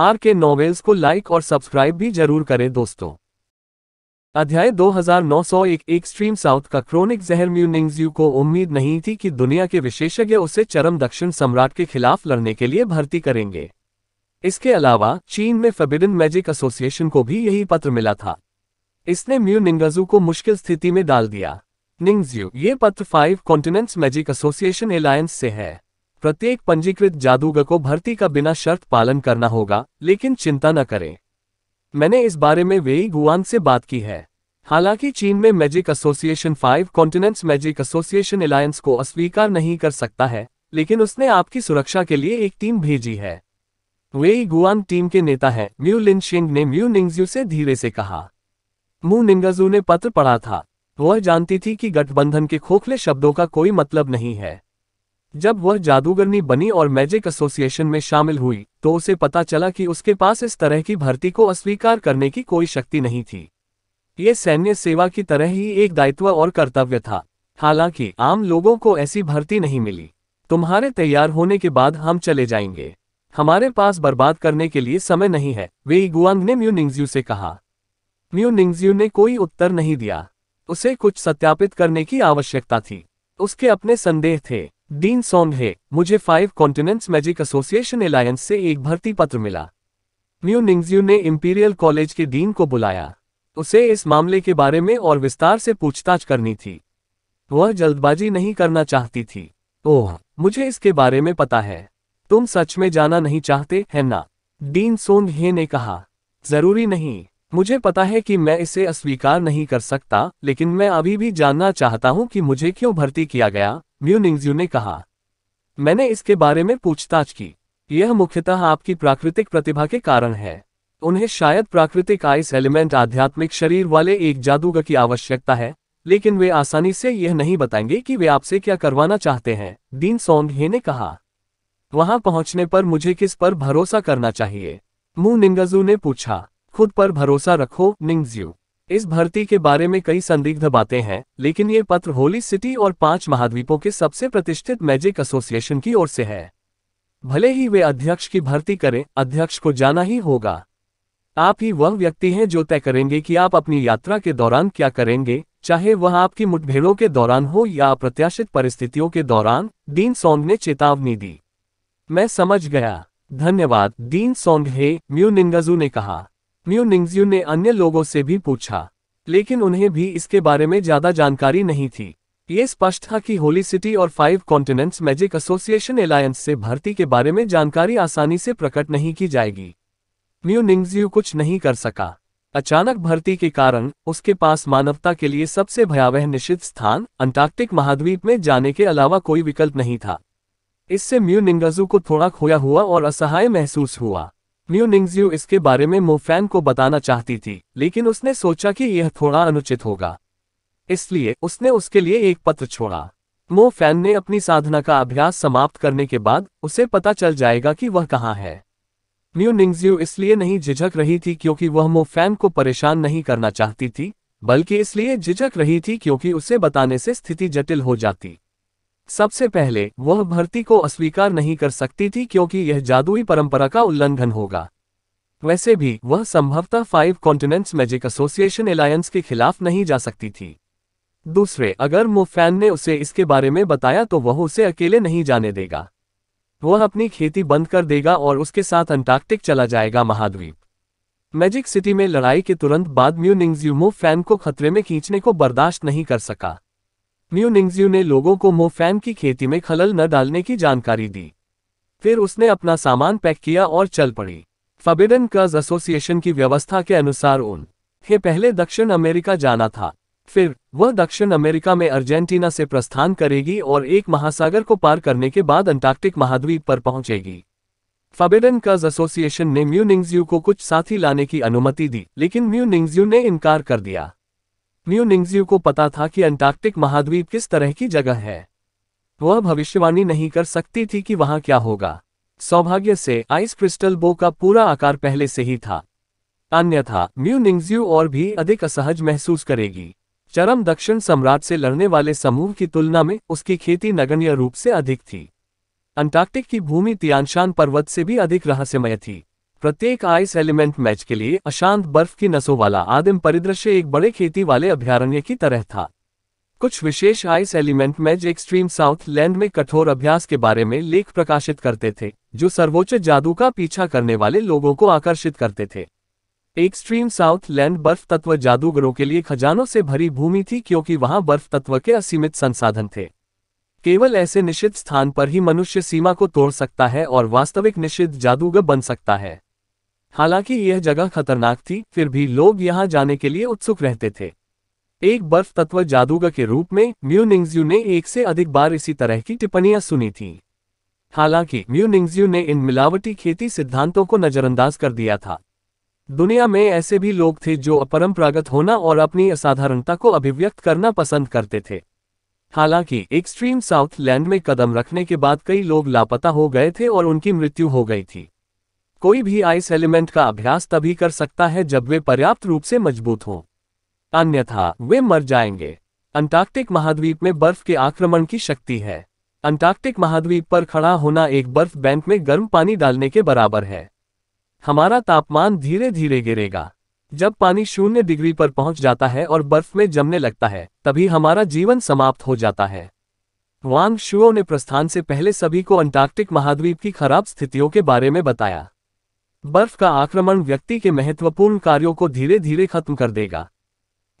Are के novels को like और सब्सक्राइब भी जरूर करें दोस्तों अध्याय 2901 एक्सट्रीम साउथ का क्रोनिक जहर म्यूनिंग्जू को उम्मीद नहीं थी कि दुनिया के विशेषज्ञ उसे चरम दक्षिण सम्राट के खिलाफ लड़ने के लिए भर्ती करेंगे इसके अलावा चीन में फेबिडन मैजिक एसोसिएशन को भी यही पत्र मिला था इसने म्यू निंगजू को मुश्किल स्थिति में डाल दिया निंगजू ये पत्र five continents magic association alliance से है प्रत्येक पंजीकृत जादूगर को भर्ती का बिना शर्त पालन करना होगा लेकिन चिंता न करें मैंने इस बारे में वेई गुआन से बात की है हालांकि चीन में magic association five continents magic association alliance को अस्वीकार नहीं कर सकता है लेकिन उसने आपकी सुरक्षा के लिए एक टीम भेजी है वे गुआन टीम के नेता हैं म्यू शिंग ने म्यू निंगजू से धीरे से कहा मू निंगजू ने पत्र पढ़ा था वह जानती थी कि गठबंधन के खोखले शब्दों का कोई मतलब नहीं है जब वह जादूगरनी बनी और मैजिक एसोसिएशन में शामिल हुई तो उसे पता चला कि उसके पास इस तरह की भर्ती को अस्वीकार करने की कोई शक्ति नहीं थी ये सैन्य सेवा की तरह ही एक दायित्व और कर्तव्य था हालांकि आम लोगों को ऐसी भर्ती नहीं मिली तुम्हारे तैयार होने के बाद हम चले जाएंगे हमारे पास बर्बाद करने के लिए समय नहीं है वे गुआंग ने म्यू निंगज्यू से कहा म्यू निंगज्यू ने कोई उत्तर नहीं दिया उसे कुछ सत्यापित करने की आवश्यकता थी उसके अपने संदेह थे डीन सॉन्ग है मुझे five continents magic association alliance से एक भर्ती पत्र मिला न्यू निंगज्यू ने इंपीरियल कॉलेज के डीन को बुलाया उसे इस मामले के बारे में और विस्तार से पूछताछ करनी थी वह जल्दबाजी नहीं करना चाहती थी ओह मुझे इसके बारे में पता है तुम सच में जाना नहीं चाहते है ना डीन सोंग हे ने कहा जरूरी नहीं मुझे पता है कि मैं इसे अस्वीकार नहीं कर सकता लेकिन मैं अभी भी जानना चाहता हूं कि मुझे क्यों भर्ती किया गया म्यूनिंग्जू ने कहा मैंने इसके बारे में पूछताछ की यह मुख्यतः आपकी प्राकृतिक प्रतिभा के कारण है उन्हें शायद प्राकृतिक आइस एलिमेंट आध्यात्मिक शरीर वाले एक जादूगर की आवश्यकता है लेकिन वे आसानी से यह नहीं बताएंगे कि वे आपसे क्या करवाना चाहते हैं दीन सोंगहे ने कहा वहां पहुंचने पर मुझे किस पर भरोसा करना चाहिए मुंह निंगजू ने पूछा खुद पर भरोसा रखो निंगजियो इस भर्ती के बारे में कई संदिग्ध बातें हैं लेकिन ये पत्र होली सिटी और पांच महाद्वीपों के सबसे प्रतिष्ठित मैजिक एसोसिएशन की ओर से है भले ही वे अध्यक्ष की भर्ती करें अध्यक्ष को जाना ही होगा आप ही वह व्यक्ति हैं जो तय करेंगे कि आप अपनी यात्रा के दौरान क्या करेंगे चाहे वह आपकी मुठभेड़ों के दौरान हो या अप्रत्याशित परिस्थितियों के दौरान डीन सोंग ने चेतावनी दी मैं समझ गया धन्यवाद डीन सोंग हे म्यू निंगजू ने कहा म्यू निंगज्यू ने अन्य लोगों से भी पूछा लेकिन उन्हें भी इसके बारे में ज्यादा जानकारी नहीं थी ये स्पष्ट था कि होली सिटी और five continents magic association alliance से भर्ती के बारे में जानकारी आसानी से प्रकट नहीं की जाएगी म्यू निंगज्यू कुछ नहीं कर सका अचानक भर्ती के कारण उसके पास मानवता के लिए सबसे भयावह निश्चित स्थान अंटार्कटिक महाद्वीप में जाने के अलावा कोई विकल्प नहीं था इससे म्यू निंगजू को थोड़ा खोया हुआ और असहाय महसूस हुआ न्यू निंगजियो इसके बारे में मोफैन को बताना चाहती थी लेकिन उसने सोचा कि यह थोड़ा अनुचित होगा इसलिए उसने उसके लिए एक पत्र छोड़ा मो फैन ने अपनी साधना का अभ्यास समाप्त करने के बाद उसे पता चल जाएगा कि वह कहाँ है न्यू निंगजियो इसलिए नहीं झिझक रही थी क्योंकि वह मो फैन को परेशान नहीं करना चाहती थी बल्कि इसलिए झिझक रही थी क्योंकि उसे बताने से स्थिति जटिल हो जाती सबसे पहले वह भर्ती को अस्वीकार नहीं कर सकती थी क्योंकि यह जादुई परंपरा का उल्लंघन होगा वैसे भी वह संभवतः five continents magic association alliance के खिलाफ नहीं जा सकती थी दूसरे अगर मोफैन ने उसे इसके बारे में बताया तो वह उसे अकेले नहीं जाने देगा वह अपनी खेती बंद कर देगा और उसके साथ अंटार्कटिक चला जाएगा महाद्वीप मैजिक सिटी में लड़ाई के तुरंत बाद म्यूनिंग्स यूमो फैन को खतरे में खींचने को बर्दाश्त नहीं कर सका म्यूनिंग्ज्यू ने लोगों को मोफैम की खेती में खलल न डालने की जानकारी दी फिर उसने अपना सामान पैक किया और चल पड़ी फबिडन कर्ज एसोसिएशन की व्यवस्था के अनुसार उन हे पहले दक्षिण अमेरिका जाना था फिर वह दक्षिण अमेरिका में अर्जेंटीना से प्रस्थान करेगी और एक महासागर को पार करने के बाद अंटार्कटिक महाद्वीप पर पहुंचेगी फबिडन कर्ज एसोसिएशन ने म्यूनिंग्ज्यू को कुछ साथी लाने की अनुमति दी लेकिन म्यूनिंग्ज्यू ने इनकार कर दिया न्यू निंगजियो को पता था कि अंटार्कटिक महाद्वीप किस तरह की जगह है वह भविष्यवाणी नहीं कर सकती थी कि वहां क्या होगा सौभाग्य से आइस क्रिस्टल बो का पूरा आकार पहले से ही था अन्यथा म्यू निंगजियो और भी अधिक असहज महसूस करेगी चरम दक्षिण सम्राट से लड़ने वाले समूह की तुलना में उसकी खेती नगण्य रूप से अधिक थी अंटार्कटिक की भूमि तियानशान पर्वत से भी अधिक रहस्यमय थी प्रत्येक आइस एलिमेंट मैच के लिए अशांत बर्फ की नसों वाला आदिम परिदृश्य एक बड़े खेती वाले अभ्यारण्य की तरह था कुछ विशेष ice element match extreme south land में कठोर अभ्यास के बारे में लेख प्रकाशित करते थे जो सर्वोच्च जादू का पीछा करने वाले लोगों को आकर्षित करते थे एक्सट्रीम साउथ लैंड बर्फ तत्व जादूगरों के लिए खजानों से भरी भूमि थी क्योंकि वहां बर्फ तत्व के असीमित संसाधन थे केवल ऐसे निश्चित स्थान पर ही मनुष्य सीमा को तोड़ सकता है और वास्तविक निश्चित जादूगर बन सकता है हालांकि यह जगह खतरनाक थी फिर भी लोग यहां जाने के लिए उत्सुक रहते थे एक बर्फ तत्व जादूगर के रूप में म्यू ने एक से अधिक बार इसी तरह की टिप्पणियां सुनी थीं हालांकि म्यू ने इन मिलावटी खेती सिद्धांतों को नजरअंदाज कर दिया था दुनिया में ऐसे भी लोग थे जो अपरंपरागत होना और अपनी असाधारणता को अभिव्यक्त करना पसंद करते थे हालांकि एक्सट्रीम साउथ लैंड में कदम रखने के बाद कई लोग लापता हो गए थे और उनकी मृत्यु हो गई थी कोई भी आइस एलिमेंट का अभ्यास तभी कर सकता है जब वे पर्याप्त रूप से मजबूत हों अन्यथा वे मर जाएंगे अंटार्कटिक महाद्वीप में बर्फ के आक्रमण की शक्ति है अंटार्कटिक महाद्वीप पर खड़ा होना एक बर्फ बैंक में गर्म पानी डालने के बराबर है हमारा तापमान धीरे धीरे गिरेगा जब पानी शून्य डिग्री पर पहुंच जाता है और बर्फ में जमने लगता है तभी हमारा जीवन समाप्त हो जाता है वांग शुओ ने प्रस्थान से पहले सभी को अंटार्कटिक महाद्वीप की खराब स्थितियों के बारे में बताया बर्फ का आक्रमण व्यक्ति के महत्वपूर्ण कार्यों को धीरे धीरे खत्म कर देगा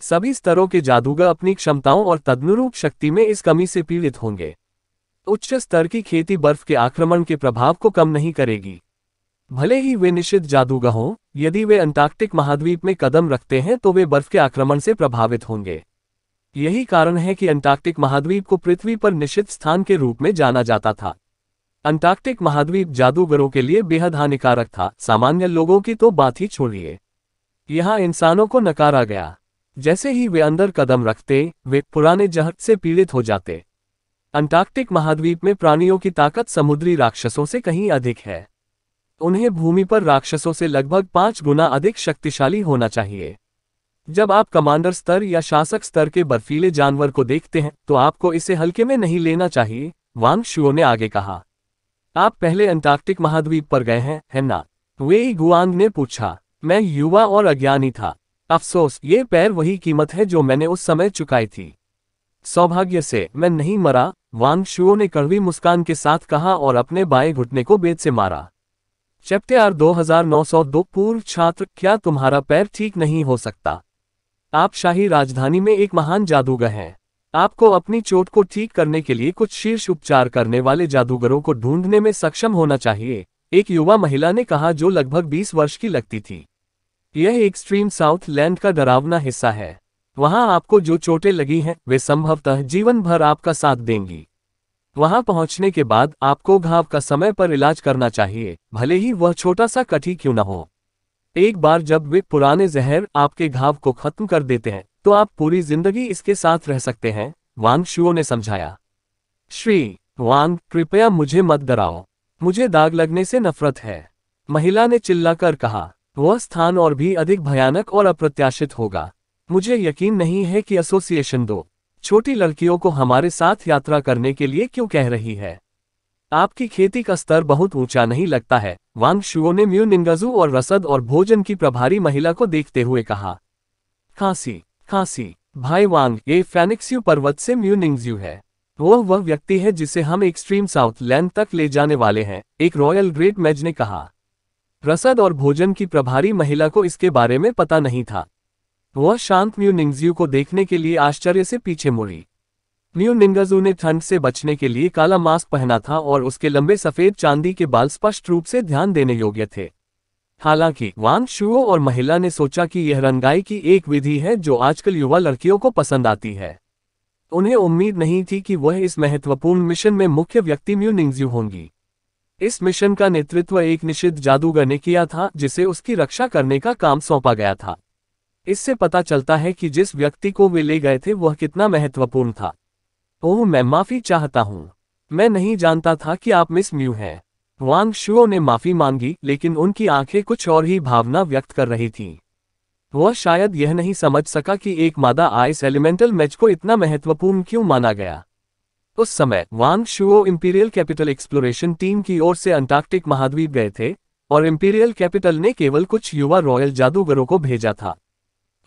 सभी स्तरों के जादूगर अपनी क्षमताओं और तदनुरूप शक्ति में इस कमी से पीड़ित होंगे उच्च स्तर की खेती बर्फ के आक्रमण के प्रभाव को कम नहीं करेगी भले ही वे निश्चित जादूगर हों यदि वे अंटार्कटिक महाद्वीप में कदम रखते हैं तो वे बर्फ के आक्रमण से प्रभावित होंगे यही कारण है कि अंटार्कटिक महाद्वीप को पृथ्वी पर निश्चित स्थान के रूप में जाना जाता था अंटार्कटिक महाद्वीप जादूगरों के लिए बेहद हानिकारक था सामान्य लोगों की तो बात ही छोड़िए यहाँ इंसानों को नकारा गया जैसे ही वे अंदर कदम रखते वे पुराने जहर से पीड़ित हो जाते अंटार्कटिक महाद्वीप में प्राणियों की ताकत समुद्री राक्षसों से कहीं अधिक है उन्हें भूमि पर राक्षसों से लगभग पांच गुना अधिक शक्तिशाली होना चाहिए जब आप कमांडर स्तर या शासक स्तर के बर्फीले जानवर को देखते हैं तो आपको इसे हल्के में नहीं लेना चाहिए वांग शुओ ने आगे कहा आप पहले अंटार्कटिक महाद्वीप पर गए हैं है ना वे गुआंग ने पूछा मैं युवा और अज्ञानी था अफसोस ये पैर वही कीमत है जो मैंने उस समय चुकाई थी सौभाग्य से मैं नहीं मरा वांग शुओ ने कड़वी मुस्कान के साथ कहा और अपने बाएं घुटने को बेद से मारा चैप्टर 2902 पूर्व छात्र क्या तुम्हारा पैर ठीक नहीं हो सकता आप शाही राजधानी में एक महान जादूगर हैं आपको अपनी चोट को ठीक करने के लिए कुछ शीर्ष उपचार करने वाले जादूगरों को ढूंढने में सक्षम होना चाहिए एक युवा महिला ने कहा जो लगभग 20 वर्ष की लगती थी यह एक्सट्रीम साउथ लैंड का डरावना हिस्सा है वहां आपको जो चोटें लगी हैं वे संभवतः जीवन भर आपका साथ देंगी वहां पहुंचने के बाद आपको घाव का समय पर इलाज करना चाहिए भले ही वह छोटा सा कठी क्यों न हो एक बार जब वे पुराने जहर आपके घाव को खत्म कर देते हैं तो आप पूरी जिंदगी इसके साथ रह सकते हैं वांग शुओ ने समझाया श्री वांग कृपया मुझे मत डराओ मुझे दाग लगने से नफरत है महिला ने चिल्लाकर कहा वह स्थान और भी अधिक भयानक और अप्रत्याशित होगा मुझे यकीन नहीं है कि एसोसिएशन दो छोटी लड़कियों को हमारे साथ यात्रा करने के लिए क्यों कह रही है आपकी खेती का स्तर बहुत ऊंचा नहीं लगता है वांग शुओ ने म्यू निंगजू और रसद और भोजन की प्रभारी महिला को देखते हुए कहा खांसी खांसी भाई वांग ये फैनिक्स्यू पर्वत से म्यूनिंग्ज्यू है वो वह व्यक्ति है जिसे हम एक्सट्रीम साउथ लैंड तक ले जाने वाले हैं एक रॉयल ग्रेट मैज ने कहा प्रसाद और भोजन की प्रभारी महिला को इसके बारे में पता नहीं था वह शांत म्यूनिंग्ज्यू को देखने के लिए आश्चर्य से पीछे मुड़ी न्यू निंगाजू ने ठंड से बचने के लिए काला मास्क पहना था और उसके लंबे सफेद चांदी के बाल स्पष्ट रूप से ध्यान देने योग्य थे हालांकि वांग शुओ और महिला ने सोचा कि यह रंगाई की एक विधि है जो आजकल युवा लड़कियों को पसंद आती है उन्हें उम्मीद नहीं थी कि वह इस महत्वपूर्ण मिशन में मुख्य व्यक्ति म्यू निंगज्यू होंगी इस मिशन का नेतृत्व एक निषिद्ध जादूगर ने किया था जिसे उसकी रक्षा करने का काम सौंपा गया था इससे पता चलता है कि जिस व्यक्ति को वे ले गए थे वह कितना महत्वपूर्ण था ओह मैं माफी चाहता हूँ मैं नहीं जानता था कि आप मिस म्यू हैं वांग शुओ ने माफी मांगी लेकिन उनकी आंखें कुछ और ही भावना व्यक्त कर रही थीं वह शायद यह नहीं समझ सका कि एक मादा आइस एलिमेंटल मैच को इतना महत्वपूर्ण क्यों माना गया उस समय Wang Shuo imperial capital exploration team की ओर से अंटार्कटिक महाद्वीप गए थे और इंपीरियल कैपिटल ने केवल कुछ युवा रॉयल जादूगरों को भेजा था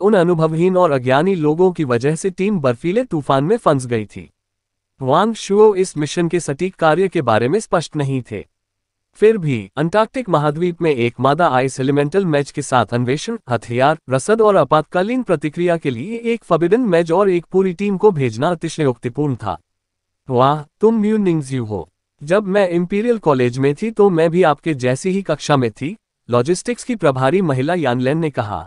उन अनुभवहीन और अज्ञानी लोगों की वजह से टीम बर्फीले तूफान में फंस गई थी वांग शुओ इस मिशन के सटीक कार्य के बारे में स्पष्ट नहीं थे फिर भी अंटार्कटिक महाद्वीप में एक मादा आइस एलिमेंटल मैच के साथ अन्वेषण हथियार रसद और आपातकालीन प्रतिक्रिया के लिए एक फबिडन मैच और एक पूरी टीम को भेजना अतिशयोक्तिपूर्ण था वाह तुम म्यू यू हो जब मैं इंपीरियल कॉलेज में थी तो मैं भी आपके जैसी ही कक्षा में थी लॉजिस्टिक्स की प्रभारी महिला यानलैन ने कहा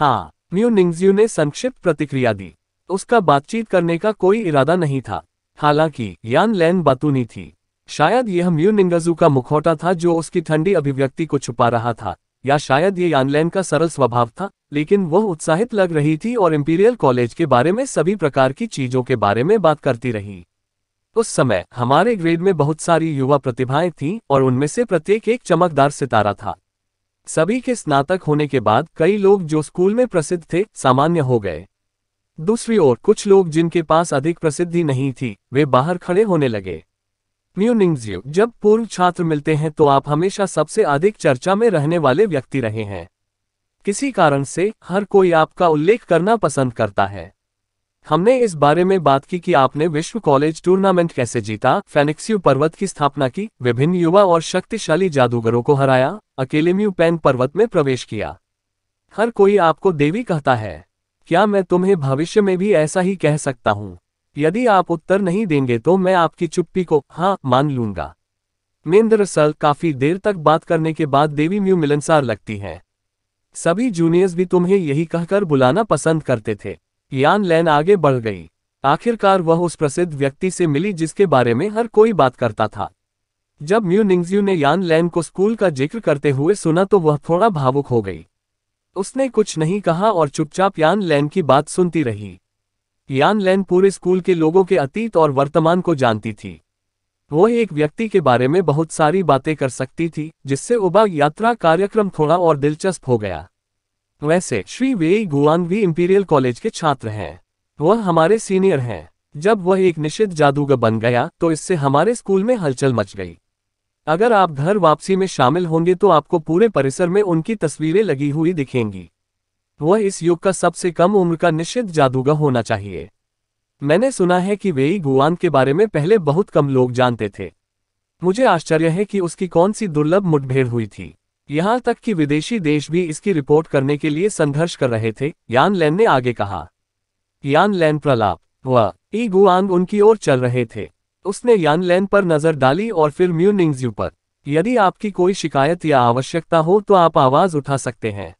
हाँ म्यू निंग्ज्यू ने संक्षिप्त प्रतिक्रिया दी उसका बातचीत करने का कोई इरादा नहीं था हालांकि यान लैन बतूनी थी शायद यह म्यूनिंगजू का मुखौटा था जो उसकी ठंडी अभिव्यक्ति को छुपा रहा था या शायद ये यानलैन का सरल स्वभाव था लेकिन वह उत्साहित लग रही थी और इम्पीरियल कॉलेज के बारे में सभी प्रकार की चीजों के बारे में बात करती रही उस समय हमारे ग्रेड में बहुत सारी युवा प्रतिभाएं थीं और उनमें से प्रत्येक एक चमकदार सितारा था सभी के स्नातक होने के बाद कई लोग जो स्कूल में प्रसिद्ध थे सामान्य हो गए दूसरी ओर कुछ लोग जिनके पास अधिक प्रसिद्धि नहीं थी वे बाहर खड़े होने लगे व्यू जब पूर्व छात्र मिलते हैं तो आप हमेशा सबसे अधिक चर्चा में रहने वाले व्यक्ति रहे हैं किसी कारण से हर कोई आपका उल्लेख करना पसंद करता है हमने इस बारे में बात की कि आपने विश्व कॉलेज टूर्नामेंट कैसे जीता फेनिक्स्यू पर्वत की स्थापना की विभिन्न युवा और शक्तिशाली जादूगरों को हराया अकेलेम्यू पेन पर्वत में प्रवेश किया हर कोई आपको देवी कहता है क्या मैं तुम्हें भविष्य में भी ऐसा ही कह सकता हूँ यदि आप उत्तर नहीं देंगे तो मैं आपकी चुप्पी को हाँ मान लूंगा दरअसल काफी देर तक बात करने के बाद देवी म्यू मिलनसार लगती हैं सभी जूनियर्स भी तुम्हें यही कहकर बुलाना पसंद करते थे यान लैन आगे बढ़ गई आखिरकार वह उस प्रसिद्ध व्यक्ति से मिली जिसके बारे में हर कोई बात करता था जब म्यू निंगज्यू ने यान लैन को स्कूल का जिक्र करते हुए सुना तो वह थोड़ा भावुक हो गई उसने कुछ नहीं कहा और चुपचाप यान लैन की बात सुनती रही यान लैन पूरे स्कूल के लोगों के अतीत और वर्तमान को जानती थी वो एक व्यक्ति के बारे में बहुत सारी बातें कर सकती थी जिससे उबा यात्रा कार्यक्रम थोड़ा और दिलचस्प हो गया वैसे श्री वे गुआन भी इंपीरियल कॉलेज के छात्र हैं वह हमारे सीनियर हैं जब वह एक निश्चित जादूगर बन गया तो इससे हमारे स्कूल में हलचल मच गई अगर आप घर वापसी में शामिल होंगे तो आपको पूरे परिसर में उनकी तस्वीरें लगी हुई दिखेंगी वह इस युग का सबसे कम उम्र का निश्चित जादूगर होना चाहिए मैंने सुना है कि वेई गुआन के बारे में पहले बहुत कम लोग जानते थे मुझे आश्चर्य है कि उसकी कौन सी दुर्लभ मुठभेड़ हुई थी यहां तक कि विदेशी देश भी इसकी रिपोर्ट करने के लिए संघर्ष कर रहे थे यान लैन ने आगे कहा यान लैन प्रलाप वह ई गुआन उनकी ओर चल रहे थे उसने यान लैन पर नजर डाली और फिर म्यूनिंग्जू पर यदि आपकी कोई शिकायत या आवश्यकता हो तो आप आवाज उठा सकते हैं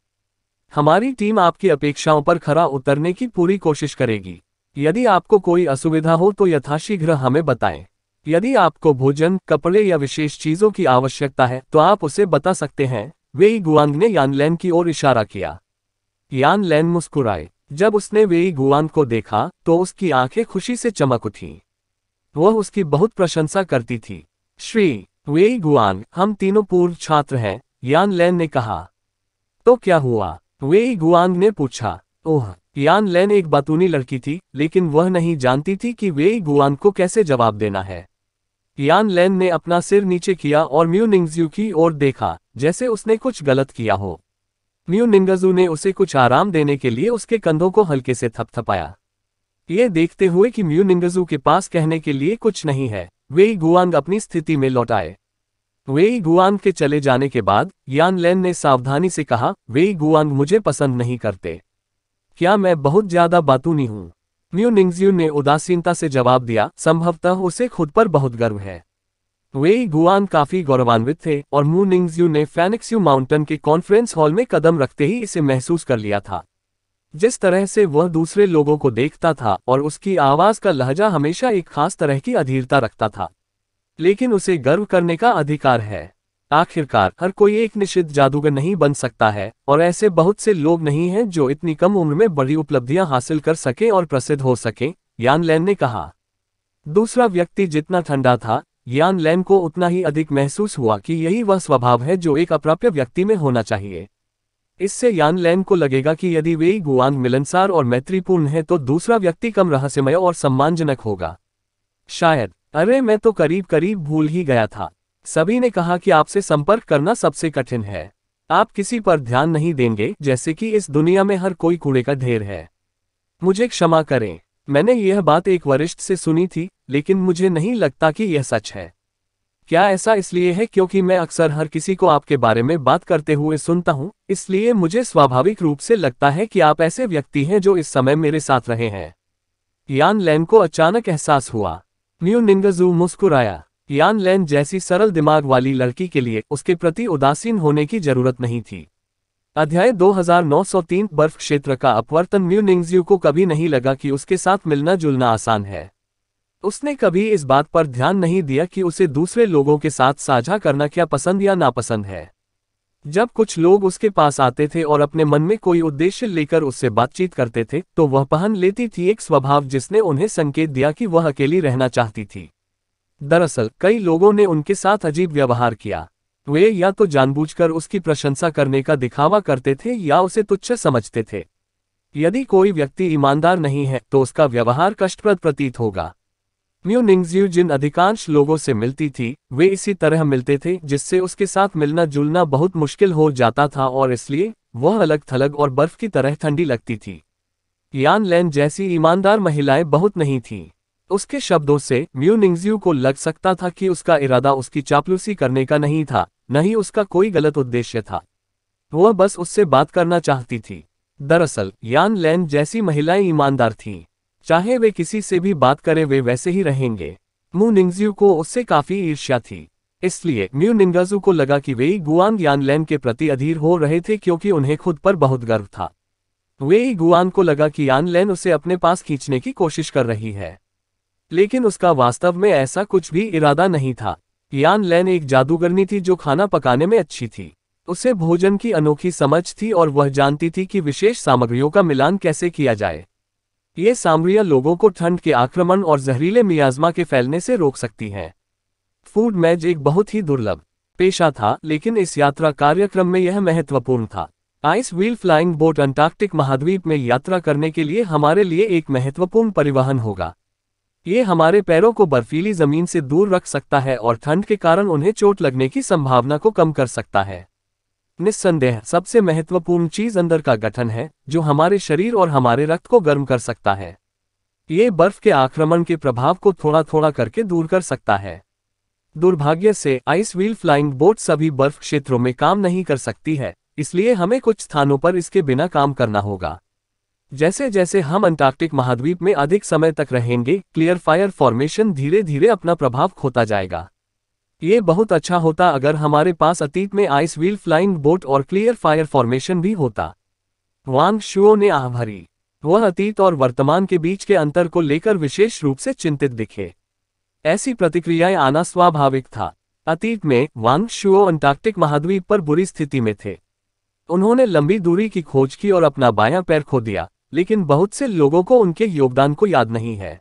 हमारी टीम आपकी अपेक्षाओं पर खरा उतरने की पूरी कोशिश करेगी यदि आपको कोई असुविधा हो तो यथाशीघ्र हमें बताएं यदि आपको भोजन कपड़े या विशेष चीजों की आवश्यकता है तो आप उसे बता सकते हैं वेई गुआंग ने यानलैन की ओर इशारा किया यानलैन मुस्कुराए जब उसने वेई गुआंग को देखा तो उसकी आंखें खुशी से चमक उठी वह उसकी बहुत प्रशंसा करती थी श्री वेई गुआंग हम तीनों पूर्व छात्र हैं यानलैन ने कहा तो क्या हुआ वे गुआंग ने पूछा ओह यान लेन एक बातूनी लड़की थी लेकिन वह नहीं जानती थी कि वे गुआंग को कैसे जवाब देना है यान लेन ने अपना सिर नीचे किया और म्यू निंगजू की ओर देखा जैसे उसने कुछ गलत किया हो म्यू निंगजू ने उसे कुछ आराम देने के लिए उसके कंधों को हल्के से थपथपाया ये देखते हुए कि म्यू निंगजू के पास कहने के लिए कुछ नहीं है वे गुआंग अपनी स्थिति में लौट आए वे गुआंग के चले जाने के बाद यान लेन ने सावधानी से कहा वे गुआंग मुझे पसंद नहीं करते क्या मैं बहुत ज्यादा बातूनी हूं न्यू निंगजियो ने उदासीनता से जवाब दिया संभवतः उसे खुद पर बहुत गर्व है वे गुआन काफी गौरवान्वित थे और मू निंगजियो ने फैनिक्स्यू माउंटेन के कॉन्फ्रेंस हॉल में कदम रखते ही इसे महसूस कर लिया था जिस तरह से वह दूसरे लोगों को देखता था और उसकी आवाज का लहजा हमेशा एक खास तरह की अधीरता रखता था लेकिन उसे गर्व करने का अधिकार है आखिरकार हर कोई एक निश्चित जादूगर नहीं बन सकता है और ऐसे बहुत से लोग नहीं हैं जो इतनी कम उम्र में बड़ी उपलब्धियां हासिल कर सके और प्रसिद्ध हो सके यान लैन ने कहा दूसरा व्यक्ति जितना ठंडा था यान लैन को उतना ही अधिक महसूस हुआ कि यही वह स्वभाव है जो एक अप्राप्य व्यक्ति में होना चाहिए इससे यान लैन को लगेगा कि यदि वे गुआन मिलनसार और मैत्रीपूर्ण है तो दूसरा व्यक्ति कम रहस्यमय और सम्मानजनक होगा शायद अरे मैं तो करीब करीब भूल ही गया था सभी ने कहा कि आपसे संपर्क करना सबसे कठिन है आप किसी पर ध्यान नहीं देंगे जैसे कि इस दुनिया में हर कोई कूड़े का ढेर है मुझे क्षमा करें मैंने यह बात एक वरिष्ठ से सुनी थी लेकिन मुझे नहीं लगता कि यह सच है क्या ऐसा इसलिए है क्योंकि मैं अक्सर हर किसी को आपके बारे में बात करते हुए सुनता हूँ इसलिए मुझे स्वाभाविक रूप से लगता है कि आप ऐसे व्यक्ति हैं जो इस समय मेरे साथ रहे हैं यान लैन को अचानक एहसास हुआ न्यू निंगजू मुस्कुराया यान लैन जैसी सरल दिमाग वाली लड़की के लिए उसके प्रति उदासीन होने की जरूरत नहीं थी अध्याय 2903 बर्फ क्षेत्र का अपवर्तन म्यू निंगजू को कभी नहीं लगा कि उसके साथ मिलना जुलना आसान है उसने कभी इस बात पर ध्यान नहीं दिया कि उसे दूसरे लोगों के साथ साझा करना क्या पसंद या नापसंद है जब कुछ लोग उसके पास आते थे और अपने मन में कोई उद्देश्य लेकर उससे बातचीत करते थे तो वह पहन लेती थी एक स्वभाव जिसने उन्हें संकेत दिया कि वह अकेली रहना चाहती थी दरअसल कई लोगों ने उनके साथ अजीब व्यवहार किया वे या तो जानबूझकर उसकी प्रशंसा करने का दिखावा करते थे या उसे तुच्छ समझते थे यदि कोई व्यक्ति ईमानदार नहीं है तो उसका व्यवहार कष्टप्रद प्रतीत होगा म्यूनिंगजियो जिन अधिकांश लोगों से मिलती थी वे इसी तरह मिलते थे जिससे उसके साथ मिलना जुलना बहुत मुश्किल हो जाता था और इसलिए वह अलग थलग और बर्फ की तरह ठंडी लगती थी यान लैन जैसी ईमानदार महिलाएं बहुत नहीं थीं उसके शब्दों से म्यूनिंगजियो को लग सकता था कि उसका इरादा उसकी चापलूसी करने का नहीं था न ही उसका कोई गलत उद्देश्य था वह बस उससे बात करना चाहती थी दरअसल यान लैन जैसी महिलाएं ईमानदार थीं चाहे वे किसी से भी बात करें वे वैसे ही रहेंगे मू निंगजू को उससे काफी ईर्ष्या थी इसलिए म्यू निंगजू को लगा कि वे गुआन यानलैन के प्रति अधीर हो रहे थे क्योंकि उन्हें खुद पर बहुत गर्व था वे ही गुआन को लगा कि यानलैन उसे अपने पास खींचने की कोशिश कर रही है लेकिन उसका वास्तव में ऐसा कुछ भी इरादा नहीं था यान लैन एक जादूगरनी थी जो खाना पकाने में अच्छी थी उसे भोजन की अनोखी समझ थी और वह जानती थी कि विशेष सामग्रियों का मिलान कैसे किया जाए ये सामरिया लोगों को ठंड के आक्रमण और जहरीले मियाजमा के फैलने से रोक सकती हैं फूड मैज एक बहुत ही दुर्लभ पेशा था लेकिन इस यात्रा कार्यक्रम में यह महत्वपूर्ण था ice wheel flying boat Antarctic महाद्वीप में यात्रा करने के लिए हमारे लिए एक महत्वपूर्ण परिवहन होगा ये हमारे पैरों को बर्फीली जमीन से दूर रख सकता है और ठंड के कारण उन्हें चोट लगने की संभावना को कम कर सकता है निस्संदेह सबसे महत्वपूर्ण चीज अंदर का गठन है जो हमारे शरीर और हमारे रक्त को गर्म कर सकता है ये बर्फ के आक्रमण के प्रभाव को थोड़ा थोड़ा करके दूर कर सकता है दुर्भाग्य से आइस व्हील फ्लाइंग बोट सभी बर्फ क्षेत्रों में काम नहीं कर सकती है इसलिए हमें कुछ स्थानों पर इसके बिना काम करना होगा जैसे जैसे हम अंटार्कटिक महाद्वीप में अधिक समय तक रहेंगे क्लियर फायर फॉर्मेशन धीरे धीरे अपना प्रभाव खोता जाएगा ये बहुत अच्छा होता अगर हमारे पास अतीत में आइस व्हील फ्लाइंग बोट और क्लियर फायर फॉर्मेशन भी होता वांग शुओ ने आह भरी वह अतीत और वर्तमान के बीच के अंतर को लेकर विशेष रूप से चिंतित दिखे ऐसी प्रतिक्रियाएं आना स्वाभाविक था अतीत में वांग शुओ अंटार्कटिक महाद्वीप पर बुरी स्थिति में थे उन्होंने लंबी दूरी की खोज की और अपना बायां पैर खो दिया लेकिन बहुत से लोगों को उनके योगदान को याद नहीं है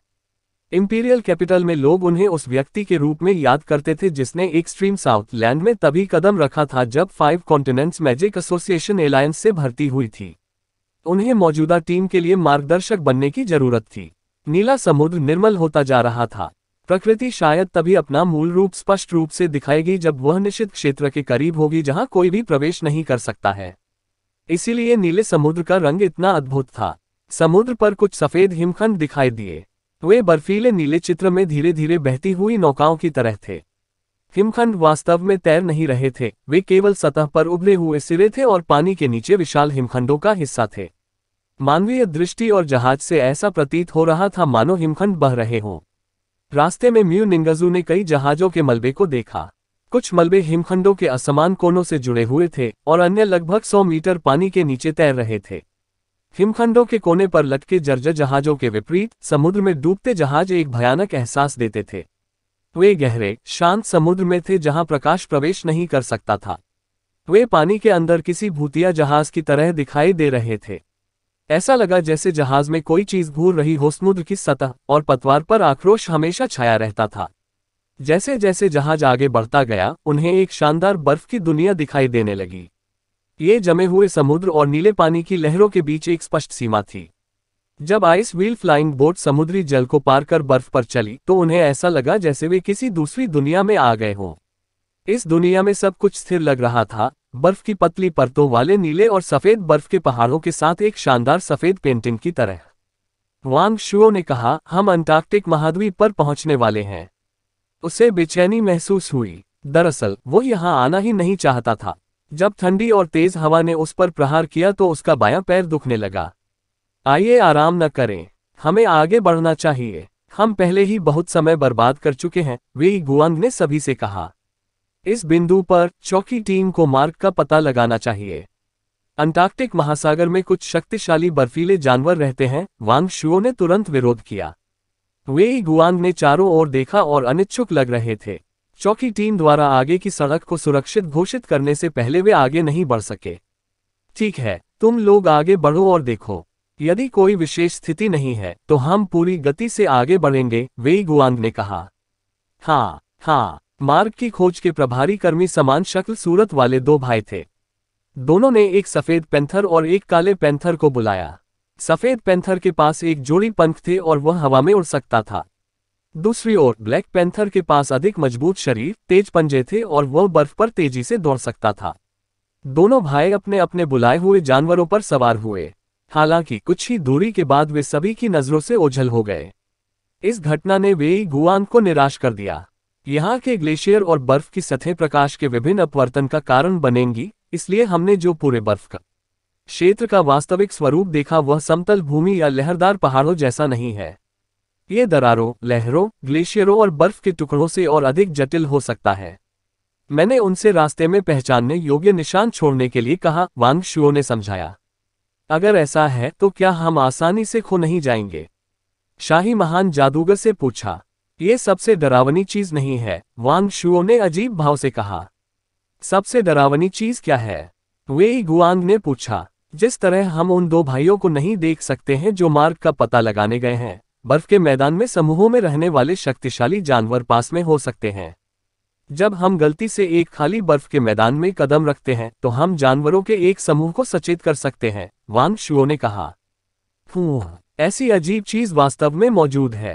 इम्पीरियल कैपिटल में लोग उन्हें उस व्यक्ति के रूप में याद करते थे जिसने एक्सट्रीम साउथ लैंड में तभी कदम रखा था जब five continents magic association alliance से भर्ती हुई थी उन्हें मौजूदा टीम के लिए मार्गदर्शक बनने की जरूरत थी नीला समुद्र निर्मल होता जा रहा था प्रकृति शायद तभी अपना मूल रूप स्पष्ट रूप से दिखाएगी जब वह निश्चित क्षेत्र के करीब होगी जहां कोई भी प्रवेश नहीं कर सकता है इसीलिए नीले समुद्र का रंग इतना अद्भुत था समुद्र पर कुछ सफेद हिमखंड दिखाई दिए वे तो बर्फीले नीले चित्र में धीरे धीरे बहती हुई नौकाओं की तरह थे हिमखंड वास्तव में तैर नहीं रहे थे वे केवल सतह पर उभरे हुए सिरे थे और पानी के नीचे विशाल हिमखंडों का हिस्सा थे मानवीय दृष्टि और जहाज से ऐसा प्रतीत हो रहा था मानो हिमखंड बह रहे हों रास्ते में म्यू निंगजू ने कई जहाजों के मलबे को देखा कुछ मलबे हिमखंडों के असमान कोनों से जुड़े हुए थे और अन्य लगभग सौ मीटर पानी के नीचे तैर रहे थे हिमखंडों के कोने पर लटके जर्जर जहाजों के विपरीत समुद्र में डूबते जहाज एक भयानक एहसास देते थे वे गहरे शांत समुद्र में थे जहां प्रकाश प्रवेश नहीं कर सकता था वे पानी के अंदर किसी भूतिया जहाज की तरह दिखाई दे रहे थे ऐसा लगा जैसे जहाज में कोई चीज घूर रही हो समुद्र की सतह और पतवार पर आक्रोश हमेशा छाया रहता था जैसे जैसे जहाज आगे बढ़ता गया उन्हें एक शानदार बर्फ की दुनिया दिखाई देने लगी ये जमे हुए समुद्र और नीले पानी की लहरों के बीच एक स्पष्ट सीमा थी जब आइस व्हील फ्लाइंग बोट समुद्री जल को पार कर बर्फ पर चली तो उन्हें ऐसा लगा जैसे वे किसी दूसरी दुनिया में आ गए हों इस दुनिया में सब कुछ स्थिर लग रहा था बर्फ की पतली परतों वाले नीले और सफेद बर्फ के पहाड़ों के साथ एक शानदार सफेद पेंटिंग की तरह वांग शुओ ने कहा हम अंटार्कटिक महाद्वीप पर पहुंचने वाले हैं उसे बेचैनी महसूस हुई दरअसल वो यहाँ आना ही नहीं चाहता था जब ठंडी और तेज हवा ने उस पर प्रहार किया तो उसका बायां पैर दुखने लगा आइए आराम न करें हमें आगे बढ़ना चाहिए हम पहले ही बहुत समय बर्बाद कर चुके हैं वे गुआंग ने सभी से कहा इस बिंदु पर चौकी टीम को मार्ग का पता लगाना चाहिए अंटार्कटिक महासागर में कुछ शक्तिशाली बर्फीले जानवर रहते हैं वांग शुओ ने तुरंत विरोध किया वे गुआंग ने चारों ओर देखा और अनिच्छुक लग रहे थे चौकी टीम द्वारा आगे की सड़क को सुरक्षित घोषित करने से पहले वे आगे नहीं बढ़ सके ठीक है तुम लोग आगे बढ़ो और देखो यदि कोई विशेष स्थिति नहीं है तो हम पूरी गति से आगे बढ़ेंगे वे गुआंग ने कहा हाँ हाँ मार्ग की खोज के प्रभारी कर्मी समान शक्ल सूरत वाले दो भाई थे दोनों ने एक सफेद पैंथर और एक काले पैंथर को बुलाया सफेद पैंथर के पास एक जोड़ी पंख थे और वह हवा में उड़ सकता था दूसरी ओर ब्लैक पैंथर के पास अधिक मजबूत शरीर तेज पंजे थे और वह बर्फ पर तेजी से दौड़ सकता था दोनों भाई अपने अपने बुलाए हुए जानवरों पर सवार हुए हालांकि कुछ ही दूरी के बाद वे सभी की नजरों से ओझल हो गए इस घटना ने वे गुआन को निराश कर दिया यहाँ के ग्लेशियर और बर्फ की सतह प्रकाश के विभिन्न अपवर्तन का कारण बनेंगी इसलिए हमने जो पूरे बर्फ का क्षेत्र का वास्तविक स्वरूप देखा वह समतल भूमि या लहरदार पहाड़ों जैसा नहीं है ये दरारों लहरों ग्लेशियरों और बर्फ के टुकड़ों से और अधिक जटिल हो सकता है मैंने उनसे रास्ते में पहचानने योग्य निशान छोड़ने के लिए कहा वांग शुओ ने समझाया अगर ऐसा है तो क्या हम आसानी से खो नहीं जाएंगे शाही महान जादूगर से पूछा ये सबसे डरावनी चीज नहीं है वांग शुओ ने अजीब भाव से कहा सबसे डरावनी चीज क्या है वे गुआंग ने पूछा जिस तरह हम उन दो भाइयों को नहीं देख सकते हैं जो मार्ग का पता लगाने गए हैं बर्फ के मैदान में समूहों में रहने वाले शक्तिशाली जानवर पास में हो सकते हैं जब हम गलती से एक खाली बर्फ के मैदान में कदम रखते हैं तो हम जानवरों के एक समूह को सचेत कर सकते हैं वान शुओ ने कहा ऐसी अजीब चीज वास्तव में मौजूद है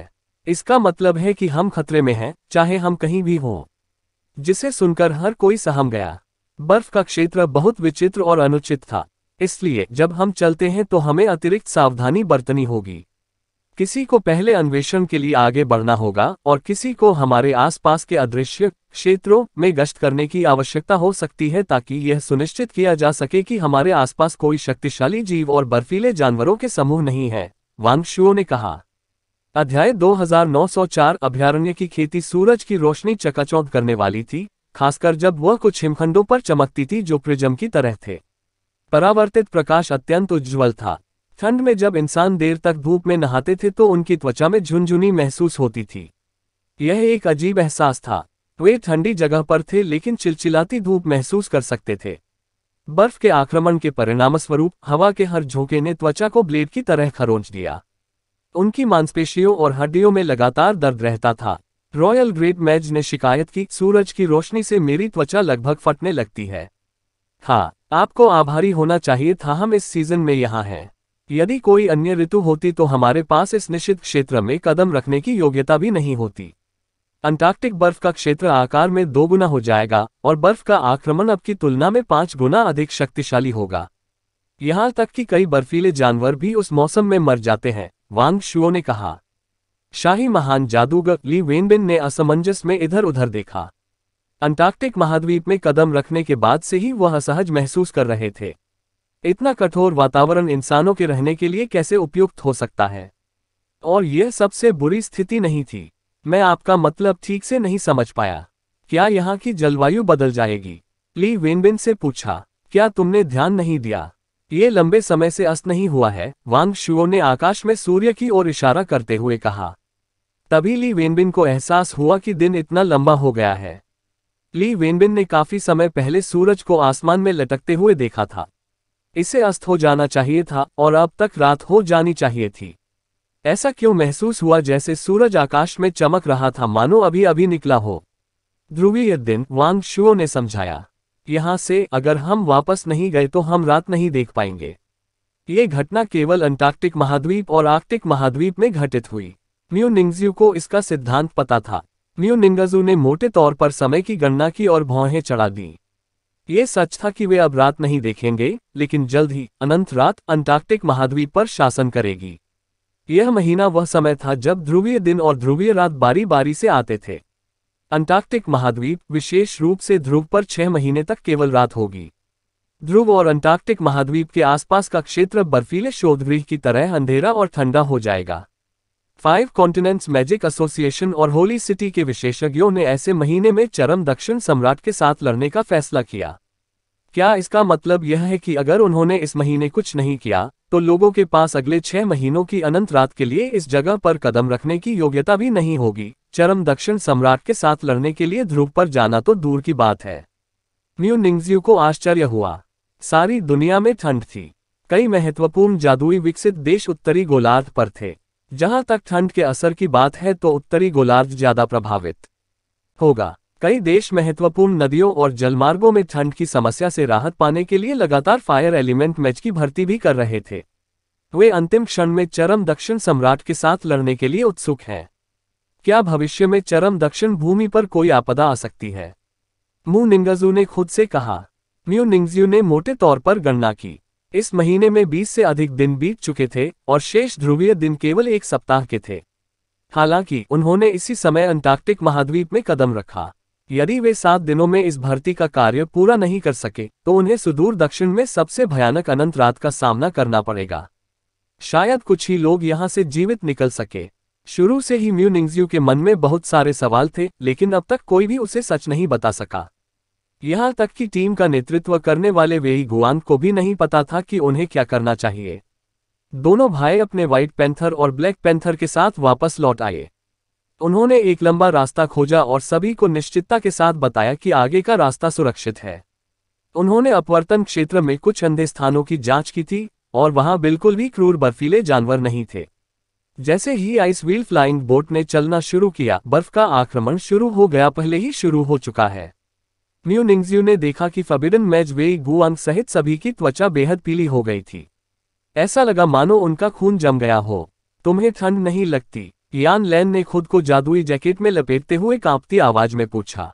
इसका मतलब है कि हम खतरे में हैं चाहे हम कहीं भी हों जिसे सुनकर हर कोई सहम गया बर्फ का क्षेत्र बहुत विचित्र और अनुचित था इसलिए जब हम चलते हैं तो हमें अतिरिक्त सावधानी बरतनी होगी किसी को पहले अन्वेषण के लिए आगे बढ़ना होगा और किसी को हमारे आसपास के अदृश्य क्षेत्रों में गश्त करने की आवश्यकता हो सकती है ताकि यह सुनिश्चित किया जा सके कि हमारे आसपास कोई शक्तिशाली जीव और बर्फीले जानवरों के समूह नहीं है वांशुओं ने कहा अध्याय 2904 अभ्यारण्य की खेती सूरज की रोशनी चकाचौंध करने वाली थी खासकर जब वह कुछ हिमखंडों पर चमकती थी जो प्रिजम की तरह थे परावर्तित प्रकाश अत्यंत उज्ज्वल था ठंड में जब इंसान देर तक धूप में नहाते थे तो उनकी त्वचा में झुनझुनी महसूस होती थी यह एक अजीब एहसास था वे ठंडी जगह पर थे लेकिन चिलचिलाती धूप महसूस कर सकते थे बर्फ के आक्रमण के परिणामस्वरूप हवा के हर झोंके ने त्वचा को ब्लेड की तरह खरोंच दिया उनकी मांसपेशियों और हड्डियों में लगातार दर्द रहता था रॉयल ग्रेट मैज ने शिकायत की सूरज की रोशनी से मेरी त्वचा लगभग फटने लगती है हाँ आपको आभारी होना चाहिए था हम इस सीजन में यहाँ हैं यदि कोई अन्य ऋतु होती तो हमारे पास इस निश्चित क्षेत्र में कदम रखने की योग्यता भी नहीं होती अंटार्कटिक बर्फ का क्षेत्र आकार में दो गुना हो जाएगा और बर्फ का आक्रमण अब की तुलना में पांच गुना अधिक शक्तिशाली होगा यहां तक कि कई बर्फीले जानवर भी उस मौसम में मर जाते हैं वांग शुओ ने कहा शाही महान जादूगर ली वेनबिन ने असमंजस में इधर उधर देखा अंटार्कटिक महाद्वीप में कदम रखने के बाद से ही वह असहज महसूस कर रहे थे इतना कठोर वातावरण इंसानों के रहने के लिए कैसे उपयुक्त हो सकता है और यह सबसे बुरी स्थिति नहीं थी मैं आपका मतलब ठीक से नहीं समझ पाया क्या यहाँ की जलवायु बदल जाएगी ली वेनबिन से पूछा क्या तुमने ध्यान नहीं दिया ये लंबे समय से अस्त नहीं हुआ है वांग शुओ ने आकाश में सूर्य की ओर इशारा करते हुए कहा तभी ली वेनबिन को एहसास हुआ कि दिन इतना लंबा हो गया है ली वेनबिन ने काफी समय पहले सूरज को आसमान में लटकते हुए देखा था इसे अस्त हो जाना चाहिए था और अब तक रात हो जानी चाहिए थी ऐसा क्यों महसूस हुआ जैसे सूरज आकाश में चमक रहा था मानो अभी अभी निकला हो ध्रुवीय दिन वांग शुओ ने समझाया यहां से अगर हम वापस नहीं गए तो हम रात नहीं देख पाएंगे ये घटना केवल अंटार्कटिक महाद्वीप और आर्कटिक महाद्वीप में घटित हुई म्यू निंगजू को इसका सिद्धांत पता था म्यू निंगजू ने मोटे तौर पर समय की गणना की और भौहें चढ़ा दीं ये सच था कि वे अब रात नहीं देखेंगे लेकिन जल्द ही अनंत रात अंटार्कटिक महाद्वीप पर शासन करेगी यह महीना वह समय था जब ध्रुवीय दिन और ध्रुवीय रात बारी बारी से आते थे अंटार्कटिक महाद्वीप विशेष रूप से ध्रुव पर छह महीने तक केवल रात होगी ध्रुव और अंटार्कटिक महाद्वीप के आसपास का क्षेत्र बर्फीले शोधगृह की तरह अंधेरा और ठंडा हो जाएगा फाइव कॉन्टिनेंट्स मैजिक एसोसिएशन और होली सिटी के विशेषज्ञों ने ऐसे महीने में चरम दक्षिण सम्राट के साथ लड़ने का फैसला किया क्या इसका मतलब यह है कि अगर उन्होंने इस महीने कुछ नहीं किया तो लोगों के पास अगले छह महीनों की अनंत रात के लिए इस जगह पर कदम रखने की योग्यता भी नहीं होगी चरम दक्षिण सम्राट के साथ लड़ने के लिए ध्रुव पर जाना तो दूर की बात है न्यू निंगजियो को आश्चर्य हुआ सारी दुनिया में ठंड थी कई महत्वपूर्ण जादुई विकसित देश उत्तरी गोलार्ध पर थे जहां तक ठंड के असर की बात है तो उत्तरी गोलार्ध ज्यादा प्रभावित होगा कई देश महत्वपूर्ण नदियों और जलमार्गों में ठंड की समस्या से राहत पाने के लिए लगातार फायर एलिमेंट मैच की भर्ती भी कर रहे थे वे अंतिम क्षण में चरम दक्षिण सम्राट के साथ लड़ने के लिए उत्सुक हैं क्या भविष्य में चरम दक्षिण भूमि पर कोई आपदा आ सकती है मू निंगजू ने खुद से कहा म्यू निंगजू ने मोटे तौर पर गणना की इस महीने में 20 से अधिक दिन बीत चुके थे और शेष ध्रुवीय दिन केवल एक सप्ताह के थे हालांकि उन्होंने इसी समय अंटार्कटिक महाद्वीप में कदम रखा यदि वे सात दिनों में इस भर्ती का कार्य पूरा नहीं कर सके तो उन्हें सुदूर दक्षिण में सबसे भयानक अनंत रात का सामना करना पड़ेगा शायद कुछ ही लोग यहां से जीवित निकल सके शुरू से ही म्यूनिंग्ज्यू के मन में बहुत सारे सवाल थे लेकिन अब तक कोई भी उसे सच नहीं बता सका यहां तक कि टीम का नेतृत्व करने वाले वेही गुआंग को भी नहीं पता था कि उन्हें क्या करना चाहिए दोनों भाई अपने व्हाइट पैंथर और ब्लैक पैंथर के साथ वापस लौट आए उन्होंने एक लंबा रास्ता खोजा और सभी को निश्चितता के साथ बताया कि आगे का रास्ता सुरक्षित है उन्होंने अपवर्तन क्षेत्र में कुछ अंधे स्थानों की जांच की थी और वहां बिल्कुल भी क्रूर बर्फीले जानवर नहीं थे जैसे ही आइस व्हील फ्लाइंग बोट ने चलना शुरू किया बर्फ का आक्रमण शुरू हो गया पहले ही शुरू हो चुका है न्यू निंगज्यू ने देखा कि फबिडन मैज वेई गुआंग सहित सभी की त्वचा बेहद पीली हो गई थी ऐसा लगा मानो उनका खून जम गया हो तुम्हें ठंड नहीं लगती यान लैन ने खुद को जादुई जैकेट में लपेटते हुए कांपती आवाज में पूछा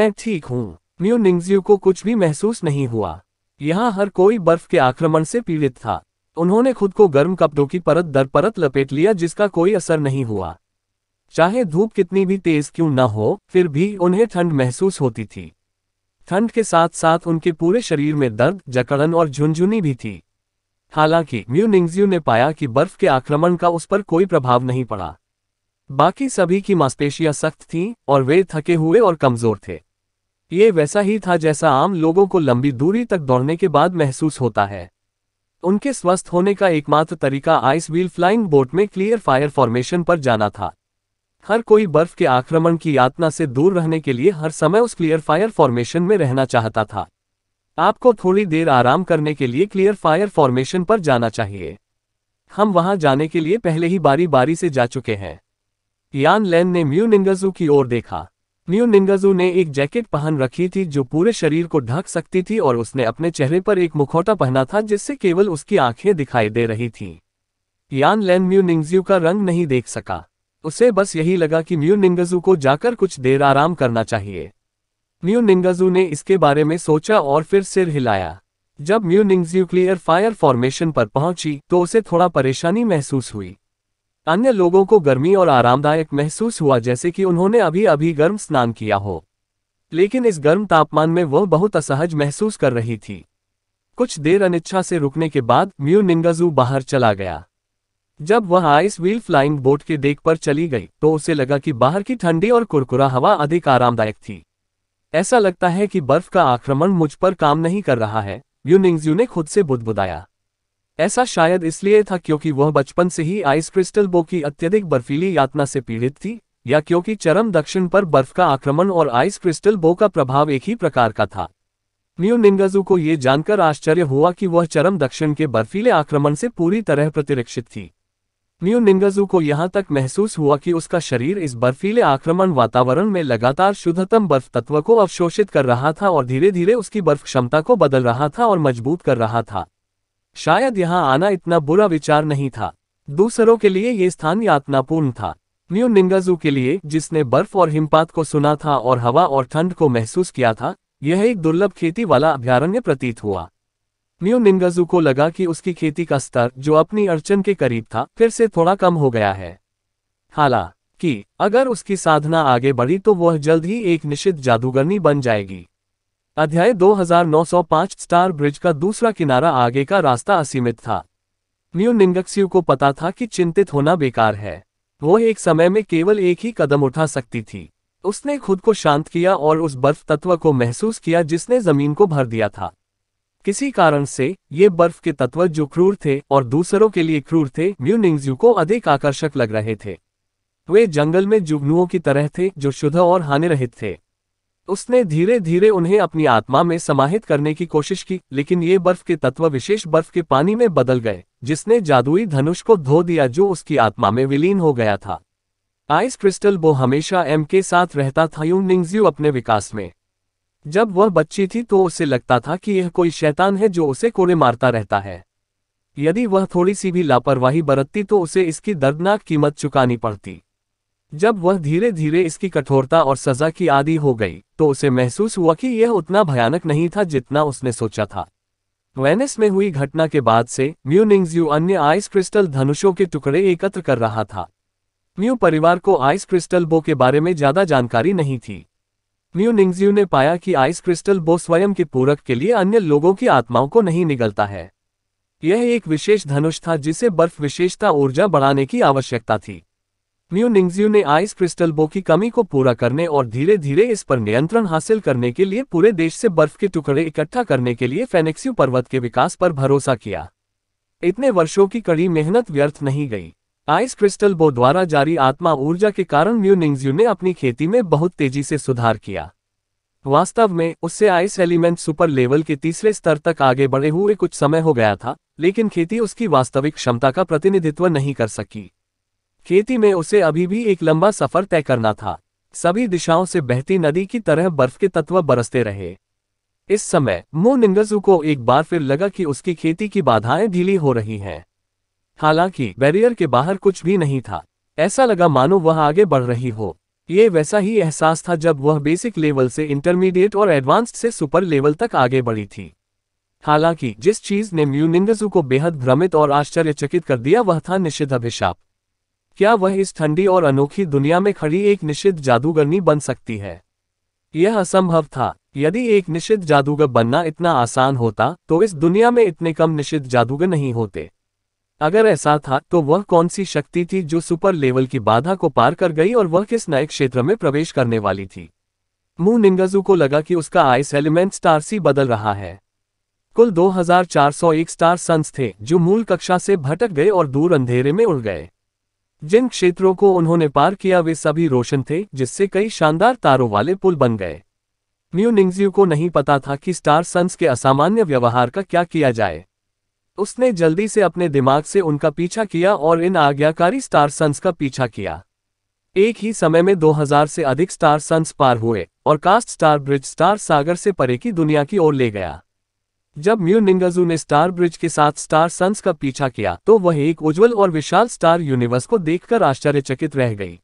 मैं ठीक हूँ न्यू निंगज्यू को कुछ भी महसूस नहीं हुआ यहाँ हर कोई बर्फ के आक्रमण से पीड़ित था उन्होंने खुद को गर्म कपड़ों की परत दर परत लपेट लिया जिसका कोई असर नहीं हुआ चाहे धूप कितनी भी तेज क्यों न हो फिर भी उन्हें ठंड महसूस होती थी ठंड के साथ साथ उनके पूरे शरीर में दर्द जकड़न और झुंझुनी भी थी हालांकि म्यू ने पाया कि बर्फ के आक्रमण का उस पर कोई प्रभाव नहीं पड़ा बाकी सभी की मांसपेशियां सख्त थीं और वे थके हुए और कमजोर थे ये वैसा ही था जैसा आम लोगों को लंबी दूरी तक दौड़ने के बाद महसूस होता है उनके स्वस्थ होने का एकमात्र तरीका आइस व्हील फ्लाइंग बोट में क्लियर फायर फॉर्मेशन पर जाना था हर कोई बर्फ के आक्रमण की यातना से दूर रहने के लिए हर समय उस क्लियर फायर फॉर्मेशन में रहना चाहता था आपको थोड़ी देर आराम करने के लिए क्लियर फायर फॉर्मेशन पर जाना चाहिए हम वहां जाने के लिए पहले ही बारी बारी से जा चुके हैं यान लैन ने म्यू निंगजू की ओर देखा म्यू निंगजू ने एक जैकेट पहन रखी थी जो पूरे शरीर को ढक सकती थी और उसने अपने चेहरे पर एक मुखौटा पहना था जिससे केवल उसकी आंखें दिखाई दे रही थी यान लैन म्यू निंगजू का रंग नहीं देख सका उसे बस यही लगा कि म्यू निंगजू को जाकर कुछ देर आराम करना चाहिए म्यू निंगजू ने इसके बारे में सोचा और फिर सिर हिलाया जब Mu Ningzhu clear fire formation पर पहुंची तो उसे थोड़ा परेशानी महसूस हुई अन्य लोगों को गर्मी और आरामदायक महसूस हुआ जैसे कि उन्होंने अभी अभी गर्म स्नान किया हो लेकिन इस गर्म तापमान में वह बहुत असहज महसूस कर रही थी कुछ देर अनिच्छा से रुकने के बाद म्यू निंगजू बाहर चला गया जब वह आइस व्हील फ्लाइंग बोट के डेक पर चली गई तो उसे लगा कि बाहर की ठंडी और कुरकुरा हवा अधिक आरामदायक थी ऐसा लगता है कि बर्फ का आक्रमण मुझ पर काम नहीं कर रहा है यूनिंग्स ने खुद से बुदबुदाया ऐसा शायद इसलिए था क्योंकि वह बचपन से ही आइस क्रिस्टल बो की अत्यधिक बर्फीली यातना से पीड़ित थी या क्योंकि चरम दक्षिण पर बर्फ का आक्रमण और आइस क्रिस्टल बो का प्रभाव एक ही प्रकार का था न्यू निंगजू को यह जानकर आश्चर्य हुआ कि वह चरम दक्षिण के बर्फीले आक्रमण से पूरी तरह प्रतिरक्षित थी न्यू निंगजू को यहां तक महसूस हुआ कि उसका शरीर इस बर्फीले आक्रमण वातावरण में लगातार शुद्धतम बर्फ तत्व को अवशोषित कर रहा था और धीरे धीरे उसकी बर्फ क्षमता को बदल रहा था और मजबूत कर रहा था शायद यहां आना इतना बुरा विचार नहीं था दूसरों के लिए ये स्थान यातनापूर्ण था न्यू निंगजू के लिए जिसने बर्फ और हिमपात को सुना था और हवा और ठंड को महसूस किया था यह एक दुर्लभ खेती वाला अभ्यारण्य प्रतीत हुआ न्यू निंगजू को लगा कि उसकी खेती का स्तर जो अपनी अड़चन के करीब था फिर से थोड़ा कम हो गया है हालांकि अगर उसकी साधना आगे बढ़ी तो वह जल्द ही एक निश्चित जादूगरनी बन जाएगी अध्याय 2905 स्टार ब्रिज का दूसरा किनारा आगे का रास्ता असीमित था न्यू निंगक्सियो को पता था कि चिंतित होना बेकार है वह एक समय में केवल एक ही कदम उठा सकती थी उसने खुद को शांत किया और उस बर्फ तत्व को महसूस किया जिसने जमीन को भर दिया था किसी कारण से ये बर्फ के तत्व जो क्रूर थे और दूसरों के लिए क्रूर थे म्यूनिंगजू को अधिक आकर्षक लग रहे थे वे जंगल में जुगनुओं की तरह थे जो शुद्ध और हानिरहित थे उसने धीरे धीरे उन्हें अपनी आत्मा में समाहित करने की कोशिश की लेकिन ये बर्फ के तत्व विशेष बर्फ के पानी में बदल गए जिसने जादुई धनुष को धो दिया जो उसकी आत्मा में विलीन हो गया था आइस क्रिस्टल बो हमेशा एम के साथ रहता था यूनिंगज्यू अपने विकास में जब वह बच्ची थी तो उसे लगता था कि यह कोई शैतान है जो उसे कोड़े मारता रहता है यदि वह थोड़ी सी भी लापरवाही बरतती तो उसे इसकी दर्दनाक कीमत चुकानी पड़ती जब वह धीरे धीरे इसकी कठोरता और सजा की आदि हो गई तो उसे महसूस हुआ कि यह उतना भयानक नहीं था जितना उसने सोचा था वेनिस में हुई घटना के बाद से म्यू अन्य आइस क्रिस्टल धनुषों के टुकड़े एकत्र कर रहा था म्यू परिवार को आइस क्रिस्टल बो के बारे में ज्यादा जानकारी नहीं थी न्यू निंगजियो ने पाया कि आइस क्रिस्टल बो स्वयं के पूरक के लिए अन्य लोगों की आत्माओं को नहीं निगलता है यह एक विशेष धनुष था जिसे बर्फ विशेषता ऊर्जा बढ़ाने की आवश्यकता थी न्यू निंगजियो ने आइस क्रिस्टल बो की कमी को पूरा करने और धीरे धीरे इस पर नियंत्रण हासिल करने के लिए पूरे देश से बर्फ के टुकड़े इकट्ठा करने के लिए फेनेक्स्यू पर्वत के विकास पर भरोसा किया इतने वर्षों की कड़ी मेहनत व्यर्थ नहीं गई आइस क्रिस्टल बो द्वारा जारी आत्मा ऊर्जा के कारण म्यूनिंग्जू ने अपनी खेती में बहुत तेजी से सुधार किया वास्तव में उससे आइस एलिमेंट सुपर लेवल के तीसरे स्तर तक आगे बढ़े हुए कुछ समय हो गया था लेकिन खेती उसकी वास्तविक क्षमता का प्रतिनिधित्व नहीं कर सकी खेती में उसे अभी भी एक लंबा सफर तय करना था सभी दिशाओं से बहती नदी की तरह बर्फ के तत्व बरसते रहे इस समय मो निंगजू को एक बार फिर लगा कि उसकी खेती की बाधाएं ढीली हो रही हैं हालांकि बैरियर के बाहर कुछ भी नहीं था ऐसा लगा मानो वह आगे बढ़ रही हो ये वैसा ही एहसास था जब वह बेसिक लेवल से इंटरमीडिएट और एडवांस्ड से सुपर लेवल तक आगे बढ़ी थी हालांकि जिस चीज ने म्यूनिंदजू को बेहद भ्रमित और आश्चर्यचकित कर दिया वह था निषिद्ध अभिशाप क्या वह इस ठंडी और अनोखी दुनिया में खड़ी एक निषिद्ध जादूगरनी बन सकती है यह असंभव था यदि एक निषिद्ध जादूगर बनना इतना आसान होता तो इस दुनिया में इतने कम निषिद्ध जादूगर नहीं होते अगर ऐसा था तो वह कौन सी शक्ति थी जो सुपर लेवल की बाधा को पार कर गई और वह किस नए क्षेत्र में प्रवेश करने वाली थी मुंह निंगजू को लगा कि उसका आइस एलिमेंट स्टार सी बदल रहा है कुल 2401 स्टार सन्स थे जो मूल कक्षा से भटक गए और दूर अंधेरे में उड़ गए जिन क्षेत्रों को उन्होंने पार किया वे सभी रोशन थे जिससे कई शानदार तारों वाले पुल बन गए म्यू निंगजू को नहीं पता था कि स्टार सन्स के असामान्य व्यवहार का क्या किया जाए उसने जल्दी से अपने दिमाग से उनका पीछा किया और इन आज्ञाकारी स्टार सन्स का पीछा किया एक ही समय में 2000 से अधिक स्टार सन्स पार हुए और कास्ट स्टार ब्रिज स्टार सागर से परे की दुनिया की ओर ले गया जब म्यू निंगजू ने स्टार ब्रिज के साथ स्टार सन्स का पीछा किया तो वह एक उज्जवल और विशाल स्टार यूनिवर्स को देखकर आश्चर्यचकित रह गई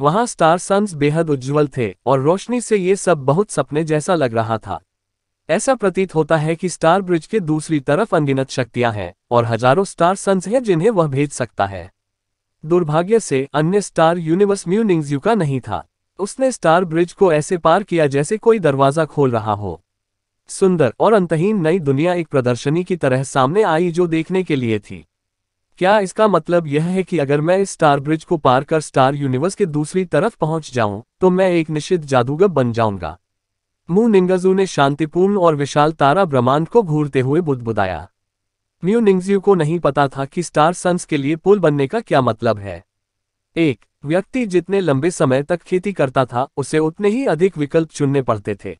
वहां स्टार सन्स बेहद उज्जवल थे और रोशनी से ये सब बहुत सपने जैसा लग रहा था ऐसा प्रतीत होता है कि स्टार ब्रिज के दूसरी तरफ अनगिनत शक्तियां हैं और हजारों स्टार सन्स हैं जिन्हें वह भेज सकता है दुर्भाग्य से अन्य स्टार यूनिवर्स म्यूनिंग्जू का नहीं था उसने स्टार ब्रिज को ऐसे पार किया जैसे कोई दरवाजा खोल रहा हो सुंदर और अंतहीन नई दुनिया एक प्रदर्शनी की तरह सामने आई जो देखने के लिए थी क्या इसका मतलब यह है कि अगर मैं इस स्टार ब्रिज को पार कर स्टार यूनिवर्स के दूसरी तरफ पहुंच जाऊं तो मैं एक निश्चित जादूगर बन जाऊंगा मूनिंगजू ने शांतिपूर्ण और विशाल तारा ब्रह्मांड को घूरते हुए बुदबुदाया म्यू निंगजू को नहीं पता था कि स्टार सन्स के लिए पुल बनने का क्या मतलब है एक व्यक्ति जितने लंबे समय तक खेती करता था उसे उतने ही अधिक विकल्प चुनने पड़ते थे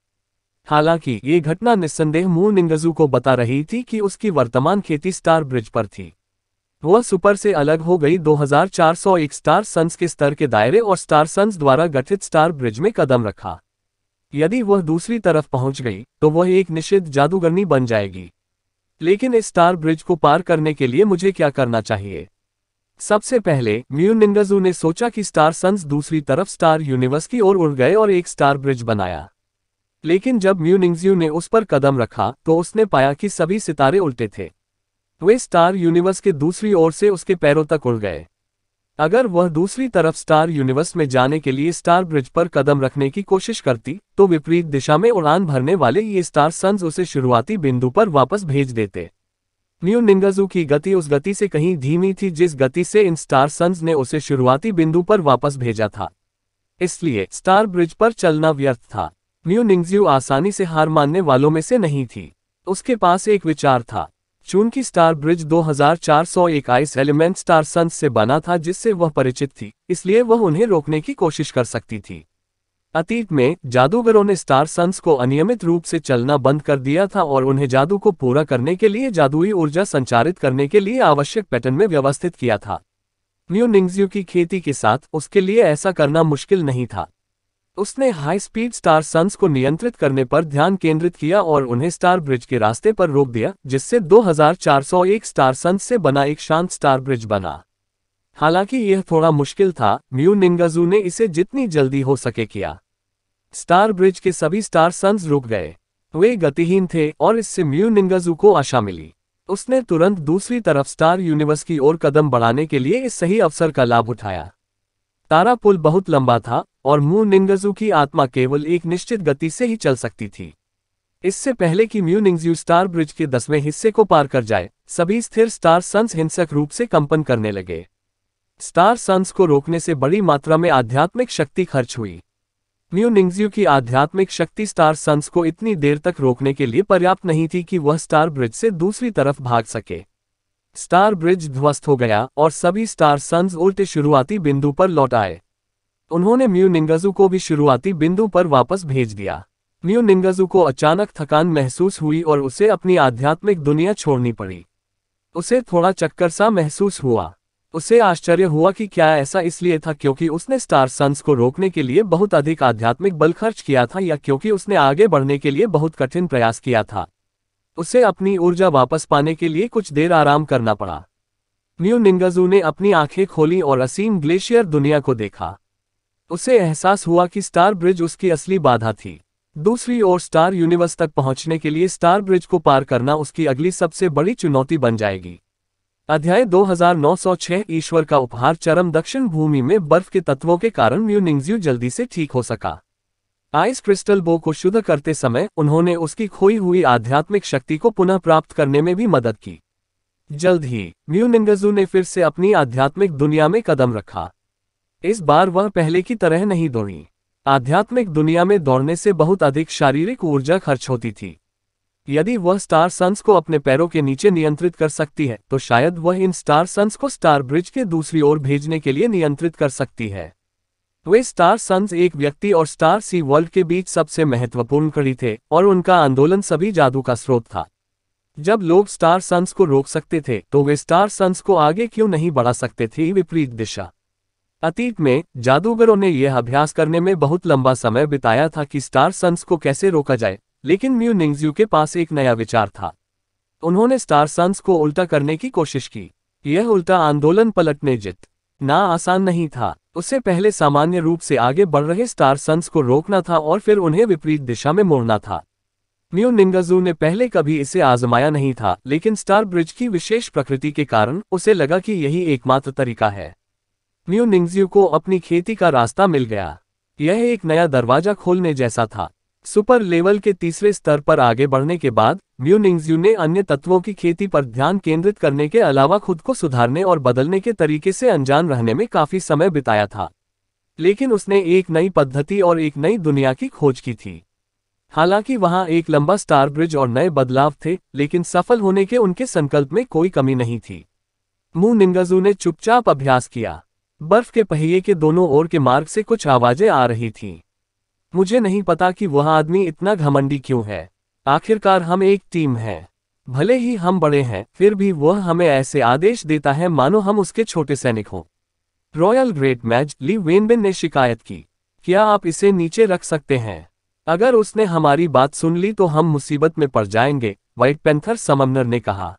हालांकि ये घटना निस्संदेह मू निंगजू को बता रही थी कि उसकी वर्तमान खेती स्टार ब्रिज पर थी वह सुपर से अलग हो गई 2401 स्टार सन्स के स्तर के दायरे और स्टार सन्स द्वारा गठित स्टार ब्रिज में कदम रखा यदि वह दूसरी तरफ पहुंच गई तो वह एक निषिद्ध जादूगरनी बन जाएगी लेकिन इस स्टार ब्रिज को पार करने के लिए मुझे क्या करना चाहिए सबसे पहले म्यू ने सोचा कि स्टार सन्स दूसरी तरफ स्टार यूनिवर्स की ओर उड़ गए और एक स्टार ब्रिज बनाया लेकिन जब म्यू निंगजू ने उस पर कदम रखा तो उसने पाया कि सभी सितारे उल्टे थे वे स्टार यूनिवर्स के दूसरी ओर से उसके पैरों तक उड़ गए अगर वह दूसरी तरफ स्टार यूनिवर्स में जाने के लिए स्टार ब्रिज पर कदम रखने की कोशिश करती तो विपरीत दिशा में उड़ान भरने वाले ये स्टार सन्स उसे शुरुआती बिंदु पर वापस भेज देते न्यू निंगजू की गति उस गति से कहीं धीमी थी जिस गति से इन स्टार सन्स ने उसे शुरुआती बिंदु पर वापस भेजा था इसलिए स्टार ब्रिज पर चलना व्यर्थ था न्यू निंगजू आसानी से हार मानने वालों में से नहीं थी उसके पास एक विचार था चूंकि star bridge 2401 element star sun से बना था जिससे वह परिचित थी इसलिए वह उन्हें रोकने की कोशिश कर सकती थी अतीत में जादूगरों ने स्टार सन्स को अनियमित रूप से चलना बंद कर दिया था और उन्हें जादू को पूरा करने के लिए जादुई ऊर्जा संचारित करने के लिए आवश्यक पैटर्न में व्यवस्थित किया था न्यू निंग्जियो की खेती के साथ उसके लिए ऐसा करना मुश्किल नहीं था उसने हाई स्पीड स्टार सन्स को नियंत्रित करने पर ध्यान केंद्रित किया और उन्हें स्टार ब्रिज के रास्ते पर रोक दिया जिससे 2401 स्टार सन्स से बना एक शांत स्टार ब्रिज बना हालांकि यह थोड़ा मुश्किल था म्यू निंगजू ने इसे जितनी जल्दी हो सके किया स्टार ब्रिज के सभी स्टार सन्स रुक गए वे गतिहीन थे और इससे म्यू निंगजू को आशा मिली उसने तुरंत दूसरी तरफ स्टार यूनिवर्स की ओर कदम बढ़ाने के लिए इस सही अवसर का लाभ उठाया तारा पुल बहुत लंबा था और म्यू निंगजू की आत्मा केवल एक निश्चित गति से ही चल सकती थी इससे पहले कि म्यू निंगजू स्टार ब्रिज के दसवें हिस्से को पार कर जाए सभी स्थिर स्टार सन्स हिंसक रूप से कंपन करने लगे स्टार सन्स को रोकने से बड़ी मात्रा में आध्यात्मिक शक्ति खर्च हुई म्यू निंगजू की आध्यात्मिक शक्ति स्टार सन्स को इतनी देर तक रोकने के लिए पर्याप्त नहीं थी कि वह स्टार ब्रिज से दूसरी तरफ भाग सके स्टार ब्रिज ध्वस्त हो गया और सभी स्टार सन्स उल्टे शुरुआती बिंदु पर लौट आए उन्होंने म्यू निंगजू को भी शुरुआती बिंदु पर वापस भेज दिया म्यू निंगजू को अचानक थकान महसूस हुई और उसे अपनी आध्यात्मिक दुनिया छोड़नी पड़ी उसे थोड़ा चक्कर सा महसूस हुआ उसे आश्चर्य हुआ कि क्या ऐसा इसलिए था क्योंकि उसने स्टार सन्स को रोकने के लिए बहुत अधिक आध्यात्मिक बल खर्च किया था या क्योंकि उसने आगे बढ़ने के लिए बहुत कठिन प्रयास किया था उसे अपनी ऊर्जा वापस पाने के लिए कुछ देर आराम करना पड़ा न्यू निंगजू ने अपनी आंखें खोली और असीम ग्लेशियर दुनिया को देखा उसे एहसास हुआ कि स्टार ब्रिज उसकी असली बाधा थी दूसरी ओर स्टार यूनिवर्स तक पहुंचने के लिए स्टार ब्रिज को पार करना उसकी अगली सबसे बड़ी चुनौती बन जाएगी अध्याय 2906 ईश्वर का उपहार चरम दक्षिण भूमि में बर्फ के तत्वों के कारण म्यूनिंगज्यू जल्दी से ठीक हो सका आइस क्रिस्टल बो को शुद्ध करते समय उन्होंने उसकी खोई हुई आध्यात्मिक शक्ति को पुनः प्राप्त करने में भी मदद की जल्द ही म्यूनिंगजू ने फिर से अपनी आध्यात्मिक दुनिया में कदम रखा इस बार वह पहले की तरह नहीं दौड़ी आध्यात्मिक दुनिया में दौड़ने से बहुत अधिक शारीरिक ऊर्जा खर्च होती थी यदि वह स्टार सन्स को अपने पैरों के नीचे नियंत्रित कर सकती है तो शायद वह इन स्टार सन्स को स्टार ब्रिज के दूसरी ओर भेजने के लिए नियंत्रित कर सकती है वे स्टार सन्स एक व्यक्ति और स्टार सी वर्ल्ड के बीच सबसे महत्वपूर्ण कड़ी थे और उनका आंदोलन सभी जादू का स्रोत था जब लोग स्टार सन्स को रोक सकते थे तो वे स्टार सन्स को आगे क्यों नहीं बढ़ा सकते थे विपरीत दिशा अतीत में जादूगरों ने यह अभ्यास करने में बहुत लंबा समय बिताया था कि स्टार सन्स को कैसे रोका जाए लेकिन म्यू निंगजू के पास एक नया विचार था उन्होंने स्टार सन्स को उल्टा करने की कोशिश की यह उल्टा आंदोलन पलटने जित ना आसान नहीं था उससे पहले सामान्य रूप से आगे बढ़ रहे स्टार सन्स को रोकना था और फिर उन्हें विपरीत दिशा में मोड़ना था म्यू निंगजू ने पहले कभी इसे आजमाया नहीं था लेकिन स्टार ब्रिज की विशेष प्रकृति के कारण उसे लगा कि यही एकमात्र तरीका है न्यू निंगजियो को अपनी खेती का रास्ता मिल गया यह एक नया दरवाजा खोलने जैसा था सुपर लेवल के तीसरे स्तर पर आगे बढ़ने के बाद न्यू निंगजियो ने अन्य तत्वों की खेती पर ध्यान केंद्रित करने के अलावा खुद को सुधारने और बदलने के तरीके से अनजान रहने में काफी समय बिताया था लेकिन उसने एक नई पद्धति और एक नई दुनिया की खोज की थी हालांकि वहां एक लंबा स्टार ब्रिज और नए बदलाव थे लेकिन सफल होने के उनके संकल्प में कोई कमी नहीं थी मू निंगजू ने चुपचाप अभ्यास किया बर्फ के पहिए के दोनों ओर के मार्ग से कुछ आवाजें आ रही थी मुझे नहीं पता कि वह आदमी इतना घमंडी क्यों है आखिरकार हम एक टीम हैं भले ही हम बड़े हैं फिर भी वह हमें ऐसे आदेश देता है मानो हम उसके छोटे सैनिक हों royal great match Li Wenbin ने शिकायत की क्या आप इसे नीचे रख सकते हैं अगर उसने हमारी बात सुन ली तो हम मुसीबत में पड़ जाएंगे वाइट पेंथर सममनर ने कहा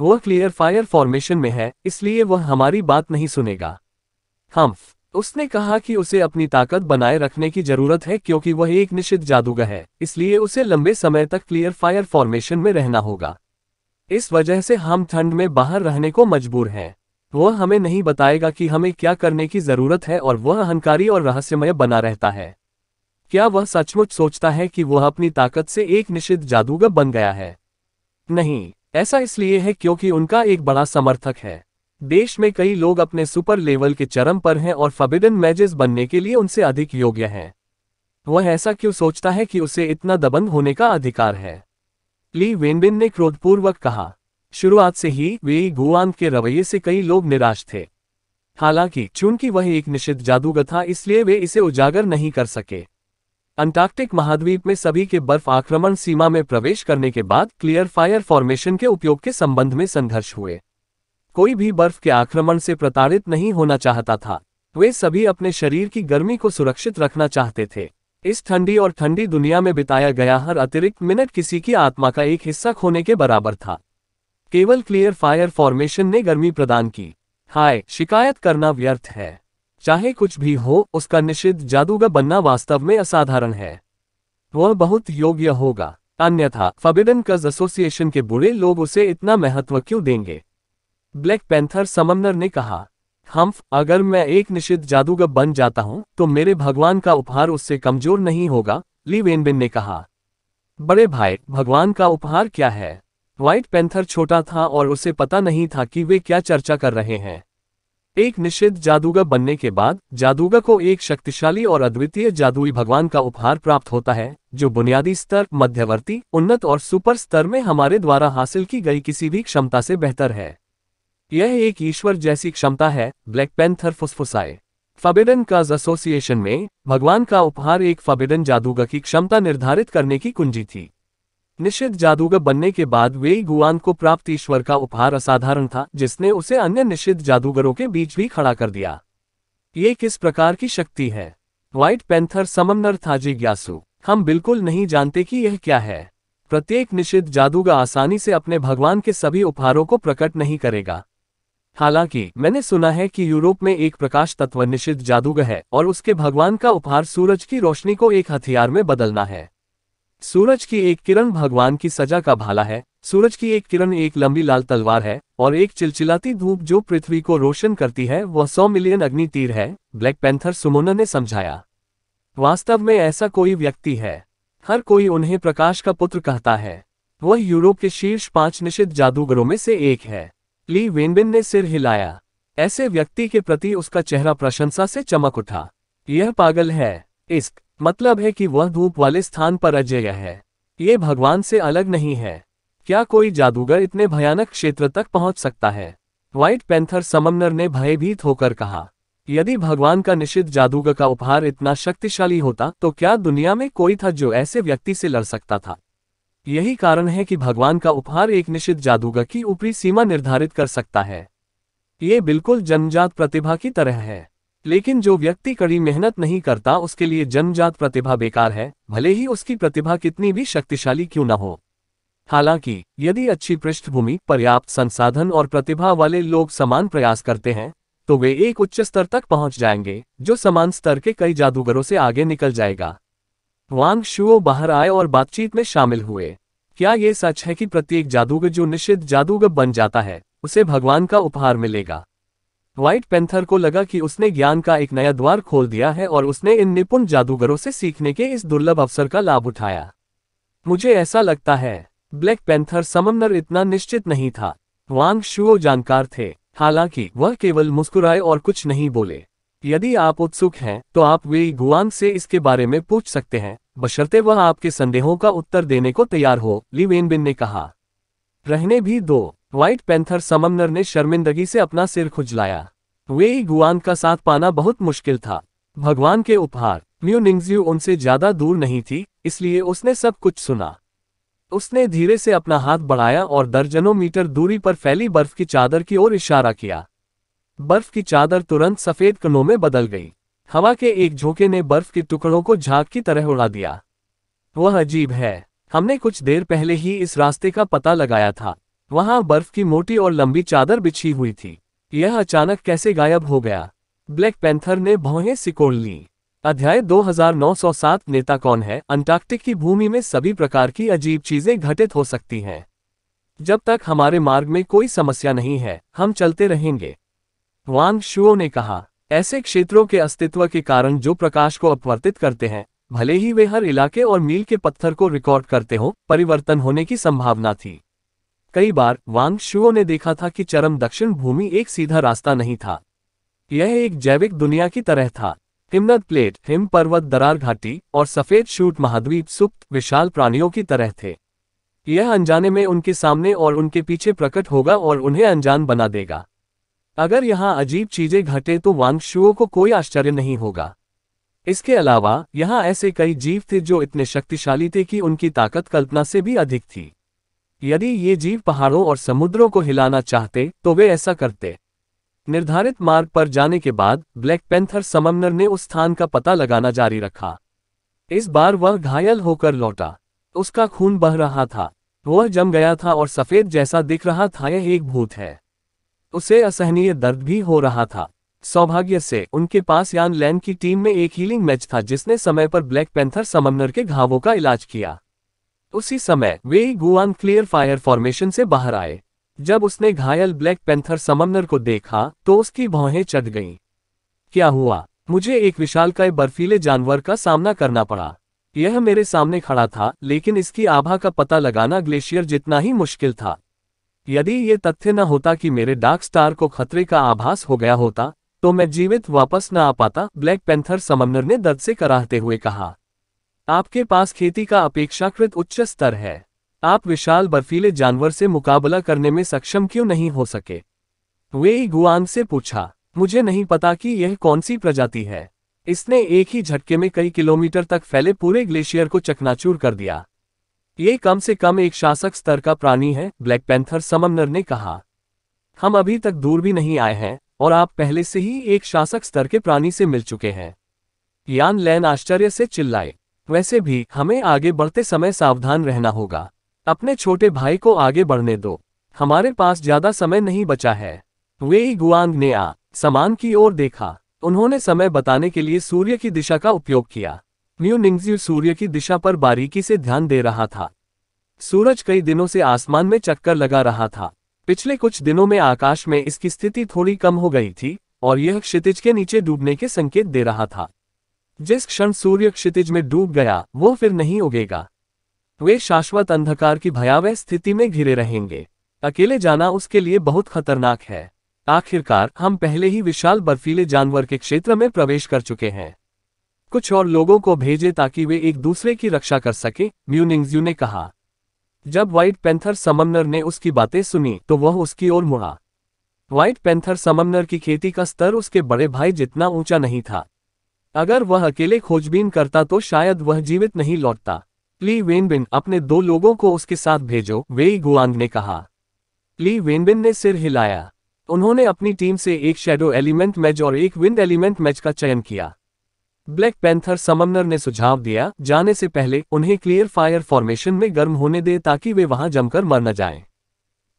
वह क्लियर फायर फॉर्मेशन में है इसलिए वह हमारी बात नहीं सुनेगा हम्फ उसने कहा कि उसे अपनी ताकत बनाए रखने की जरूरत है क्योंकि वह एक निश्चित जादूगर है इसलिए उसे लंबे समय तक क्लियर फायर फॉर्मेशन में रहना होगा इस वजह से हम ठंड में बाहर रहने को मजबूर हैं वह हमें नहीं बताएगा कि हमें क्या करने की जरूरत है और वह अहंकारी और रहस्यमय बना रहता है क्या वह सचमुच सोचता है कि वह अपनी ताकत से एक निश्चित जादूगर बन गया है नहीं ऐसा इसलिए है क्योंकि उनका एक बड़ा समर्थक है देश में कई लोग अपने सुपर लेवल के चरम पर हैं और फबिडन मैजेस बनने के लिए उनसे अधिक योग्य हैं वह ऐसा क्यों सोचता है कि उसे इतना दबंग होने का अधिकार है ली वेनबिन ने क्रोधपूर्वक कहा शुरुआत से ही वे गुआन के रवैये से कई लोग निराश थे हालांकि चूंकि वह एक निश्चित जादूगर था इसलिए वे इसे उजागर नहीं कर सके अंटार्कटिक महाद्वीप में सभी के बर्फ आक्रमण सीमा में प्रवेश करने के बाद क्लियर फायर फॉर्मेशन के उपयोग के संबंध में संघर्ष हुए कोई भी बर्फ के आक्रमण से प्रताड़ित नहीं होना चाहता था वे सभी अपने शरीर की गर्मी को सुरक्षित रखना चाहते थे इस ठंडी और ठंडी दुनिया में बिताया गया हर अतिरिक्त मिनट किसी की आत्मा का एक हिस्सा खोने के बराबर था केवल क्लियर फायर फॉर्मेशन ने गर्मी प्रदान की हाय शिकायत करना व्यर्थ है चाहे कुछ भी हो उसका निषिद्ध जादूगर बनना वास्तव में असाधारण है वह बहुत योग्य होगा अन्यथा फबिडन कज एसोसिएशन के बुरे लोग उसे इतना महत्व क्यों देंगे ब्लैक पैंथर समन्नर ने कहा हम्फ अगर मैं एक निश्चित जादूगर बन जाता हूं तो मेरे भगवान का उपहार उससे कमजोर नहीं होगा ली वेनबिन ने कहा बड़े भाई भगवान का उपहार क्या है व्हाइट पैंथर छोटा था और उसे पता नहीं था कि वे क्या चर्चा कर रहे हैं एक निश्चित जादूगर बनने के बाद जादूगर को एक शक्तिशाली और अद्वितीय जादुई भगवान का उपहार प्राप्त होता है जो बुनियादी स्तर मध्यवर्ती उन्नत और सुपर स्तर में हमारे द्वारा हासिल की गई किसी भी क्षमता से बेहतर है यह एक ईश्वर जैसी क्षमता है ब्लैक पेंथर फुसफुसाए फबेडन काज एसोसिएशन में भगवान का उपहार एक फबेडन जादूगर की क्षमता निर्धारित करने की कुंजी थी निश्चित जादूगर बनने के बाद वे गुआन को प्राप्त ईश्वर का उपहार असाधारण था जिसने उसे अन्य निश्चित जादूगरों के बीच भी खड़ा कर दिया ये किस प्रकार की शक्ति है व्हाइट पेंथर समन्नर था जिज्ञासु हम बिल्कुल नहीं जानते कि यह क्या है प्रत्येक निश्चित जादूगर आसानी से अपने भगवान के सभी उपहारों को प्रकट नहीं करेगा हालांकि मैंने सुना है कि यूरोप में एक प्रकाश तत्व निषिद्ध जादूगर है और उसके भगवान का उपहार सूरज की रोशनी को एक हथियार में बदलना है सूरज की एक किरण भगवान की सजा का भाला है सूरज की एक किरण एक लंबी लाल तलवार है और एक चिलचिलाती धूप जो पृथ्वी को रोशन करती है वह सौ मिलियन अग्नि तीर है ब्लैक पैंथर सुमोना ने समझाया वास्तव में ऐसा कोई व्यक्ति है हर कोई उन्हें प्रकाश का पुत्र कहता है वह यूरोप के शीर्ष पांच निषिद्ध जादूगरों में से एक है ली वेनबिन ने सिर हिलाया ऐसे व्यक्ति के प्रति उसका चेहरा प्रशंसा से चमक उठा यह पागल है इस मतलब है कि वह धूप वाले स्थान पर अजय है ये भगवान से अलग नहीं है क्या कोई जादूगर इतने भयानक क्षेत्र तक पहुंच सकता है व्हाइट पैंथर सममनर ने भयभीत होकर कहा यदि भगवान का निषिद्ध जादूगर का उपहार इतना शक्तिशाली होता तो क्या दुनिया में कोई था जो ऐसे व्यक्ति से लड़ सकता था यही कारण है कि भगवान का उपहार एक निश्चित जादूगर की ऊपरी सीमा निर्धारित कर सकता है ये बिल्कुल जन्मजात प्रतिभा की तरह है लेकिन जो व्यक्ति कड़ी मेहनत नहीं करता उसके लिए जन्मजात प्रतिभा बेकार है भले ही उसकी प्रतिभा कितनी भी शक्तिशाली क्यों न हो हालांकि यदि अच्छी पृष्ठभूमि पर्याप्त संसाधन और प्रतिभा वाले लोग समान प्रयास करते हैं तो वे एक उच्च स्तर तक पहुंच जाएंगे जो समान स्तर के कई जादूगरों से आगे निकल जाएगा वांग शुओ बाहर आए और बातचीत में शामिल हुए क्या ये सच है कि प्रत्येक जादूगर जो निश्चित जादूगर बन जाता है उसे भगवान का उपहार मिलेगा व्हाइट पेंथर को लगा कि उसने ज्ञान का एक नया द्वार खोल दिया है और उसने इन निपुण जादूगरों से सीखने के इस दुर्लभ अवसर का लाभ उठाया मुझे ऐसा लगता है ब्लैक पेंथर समन्नर इतना निश्चित नहीं था वांग शुओ जानकार थे हालांकि वह केवल मुस्कुराए और कुछ नहीं बोले यदि आप उत्सुक हैं तो आप वे गुआंग से इसके बारे में पूछ सकते हैं बशर्ते वह आपके संदेहों का उत्तर देने को तैयार हो ली वेनबिन ने कहा रहने भी दो व्हाइट पैंथर सममनर ने शर्मिंदगी से अपना सिर खुजलाया वे गुआन का साथ पाना बहुत मुश्किल था भगवान के उपहार म्यू उनसे ज्यादा दूर नहीं थी इसलिए उसने सब कुछ सुना उसने धीरे से अपना हाथ बढ़ाया और दर्जनों मीटर दूरी पर फैली बर्फ की चादर की ओर इशारा किया बर्फ की चादर तुरंत सफेद कणों में बदल गई हवा के एक झोंके ने बर्फ के टुकड़ों को झाग की तरह उड़ा दिया वह अजीब है हमने कुछ देर पहले ही इस रास्ते का पता लगाया था वहां बर्फ की मोटी और लंबी चादर बिछी हुई थी यह अचानक कैसे गायब हो गया ब्लैक पैंथर ने भौहें सिकोड़ ली अध्याय 2907 नेता कौन है अंटार्कटिक की भूमि में सभी प्रकार की अजीब चीजें घटित हो सकती हैं जब तक हमारे मार्ग में कोई समस्या नहीं है हम चलते रहेंगे वांग शुओ ने कहा ऐसे क्षेत्रों के अस्तित्व के कारण जो प्रकाश को अपवर्तित करते हैं भले ही वे हर इलाके और मील के पत्थर को रिकॉर्ड करते हो परिवर्तन होने की संभावना थी कई बार वांग शुओ ने देखा था कि चरम दक्षिण भूमि एक सीधा रास्ता नहीं था यह एक जैविक दुनिया की तरह था हिमनद प्लेट हिम पर्वत दरार घाटी और सफेद शूट महाद्वीप सुप्त विशाल प्राणियों की तरह थे यह अनजाने में उनके सामने और उनके पीछे प्रकट होगा और उन्हें अनजान बना देगा अगर यहाँ अजीब चीजें घटे तो वांगशुओं को कोई आश्चर्य नहीं होगा इसके अलावा यहाँ ऐसे कई जीव थे जो इतने शक्तिशाली थे कि उनकी ताकत कल्पना से भी अधिक थी यदि ये जीव पहाड़ों और समुद्रों को हिलाना चाहते तो वे ऐसा करते निर्धारित मार्ग पर जाने के बाद ब्लैक पेंथर सममनर ने उस स्थान का पता लगाना जारी रखा इस बार वह घायल होकर लौटा उसका खून बह रहा था वह जम गया था और सफेद जैसा दिख रहा था यह एक भूत है उसे असहनीय दर्द भी हो रहा था सौभाग्य से उनके पास यान लैन की टीम में एक हीलिंग मैच था जिसने समय पर ब्लैक पैंथर समनर के घावों का इलाज किया उसी समय Wei Guan clear fire formation से बाहर आए जब उसने घायल ब्लैक पैंथर समनर को देखा तो उसकी भौहें चढ़ गईं क्या हुआ मुझे एक विशालकाय बर्फीले जानवर का सामना करना पड़ा यह मेरे सामने खड़ा था लेकिन इसकी आभा का पता लगाना ग्लेशियर जितना ही मुश्किल था यदि ये तथ्य न होता कि मेरे डार्क स्टार को खतरे का आभास हो गया होता तो मैं जीवित वापस न आ पाता ब्लैक पेंथर समन्नर ने दर्द से कराहते हुए कहा आपके पास खेती का अपेक्षाकृत उच्च स्तर है आप विशाल बर्फीले जानवर से मुकाबला करने में सक्षम क्यों नहीं हो सके वे गुआन से पूछा मुझे नहीं पता कि यह कौन सी प्रजाति है इसने एक ही झटके में कई किलोमीटर तक फैले पूरे ग्लेशियर को चकनाचूर कर दिया ये कम से कम एक शासक स्तर का प्राणी है ब्लैक पैंथर समनर ने कहा हम अभी तक दूर भी नहीं आए हैं और आप पहले से ही एक शासक स्तर के प्राणी से मिल चुके हैं यान लैन आश्चर्य से चिल्लाए वैसे भी हमें आगे बढ़ते समय सावधान रहना होगा अपने छोटे भाई को आगे बढ़ने दो हमारे पास ज्यादा समय नहीं बचा है वे ही गुआंग ने आ समान की ओर देखा उन्होंने समय बताने के लिए सूर्य की दिशा का उपयोग किया व्यू निंगजिल सूर्य की दिशा पर बारीकी से ध्यान दे रहा था सूरज कई दिनों से आसमान में चक्कर लगा रहा था पिछले कुछ दिनों में आकाश में इसकी स्थिति थोड़ी कम हो गई थी और यह क्षितिज के नीचे डूबने के संकेत दे रहा था जिस क्षण सूर्य क्षितिज में डूब गया वो फिर नहीं उगेगा वे शाश्वत अंधकार की भयावह स्थिति में घिरे रहेंगे अकेले जाना उसके लिए बहुत खतरनाक है आखिरकार हम पहले ही विशाल बर्फीले जानवर के क्षेत्र में प्रवेश कर चुके हैं कुछ और लोगों को भेजे ताकि वे एक दूसरे की रक्षा कर सके म्यूनिंगज्यू ने कहा जब व्हाइट पेंथर सममनर ने उसकी बातें सुनी तो वह उसकी ओर मुड़ा व्हाइट पेंथर समन्नर की खेती का स्तर उसके बड़े भाई जितना ऊंचा नहीं था अगर वह अकेले खोजबीन करता तो शायद वह जीवित नहीं लौटता ली वेनबिन अपने दो लोगों को उसके साथ भेजो वे गुआंग ने कहा ली वेनबिन ने सिर हिलाया उन्होंने अपनी टीम से एक शेडो एलिमेंट मैच और एक विंड एलिमेंट मैच का चयन किया ब्लैक पैंथर समनर ने सुझाव दिया जाने से पहले उन्हें क्लियर फायर फॉर्मेशन में गर्म होने दे ताकि वे वहां जमकर मर न जाएं।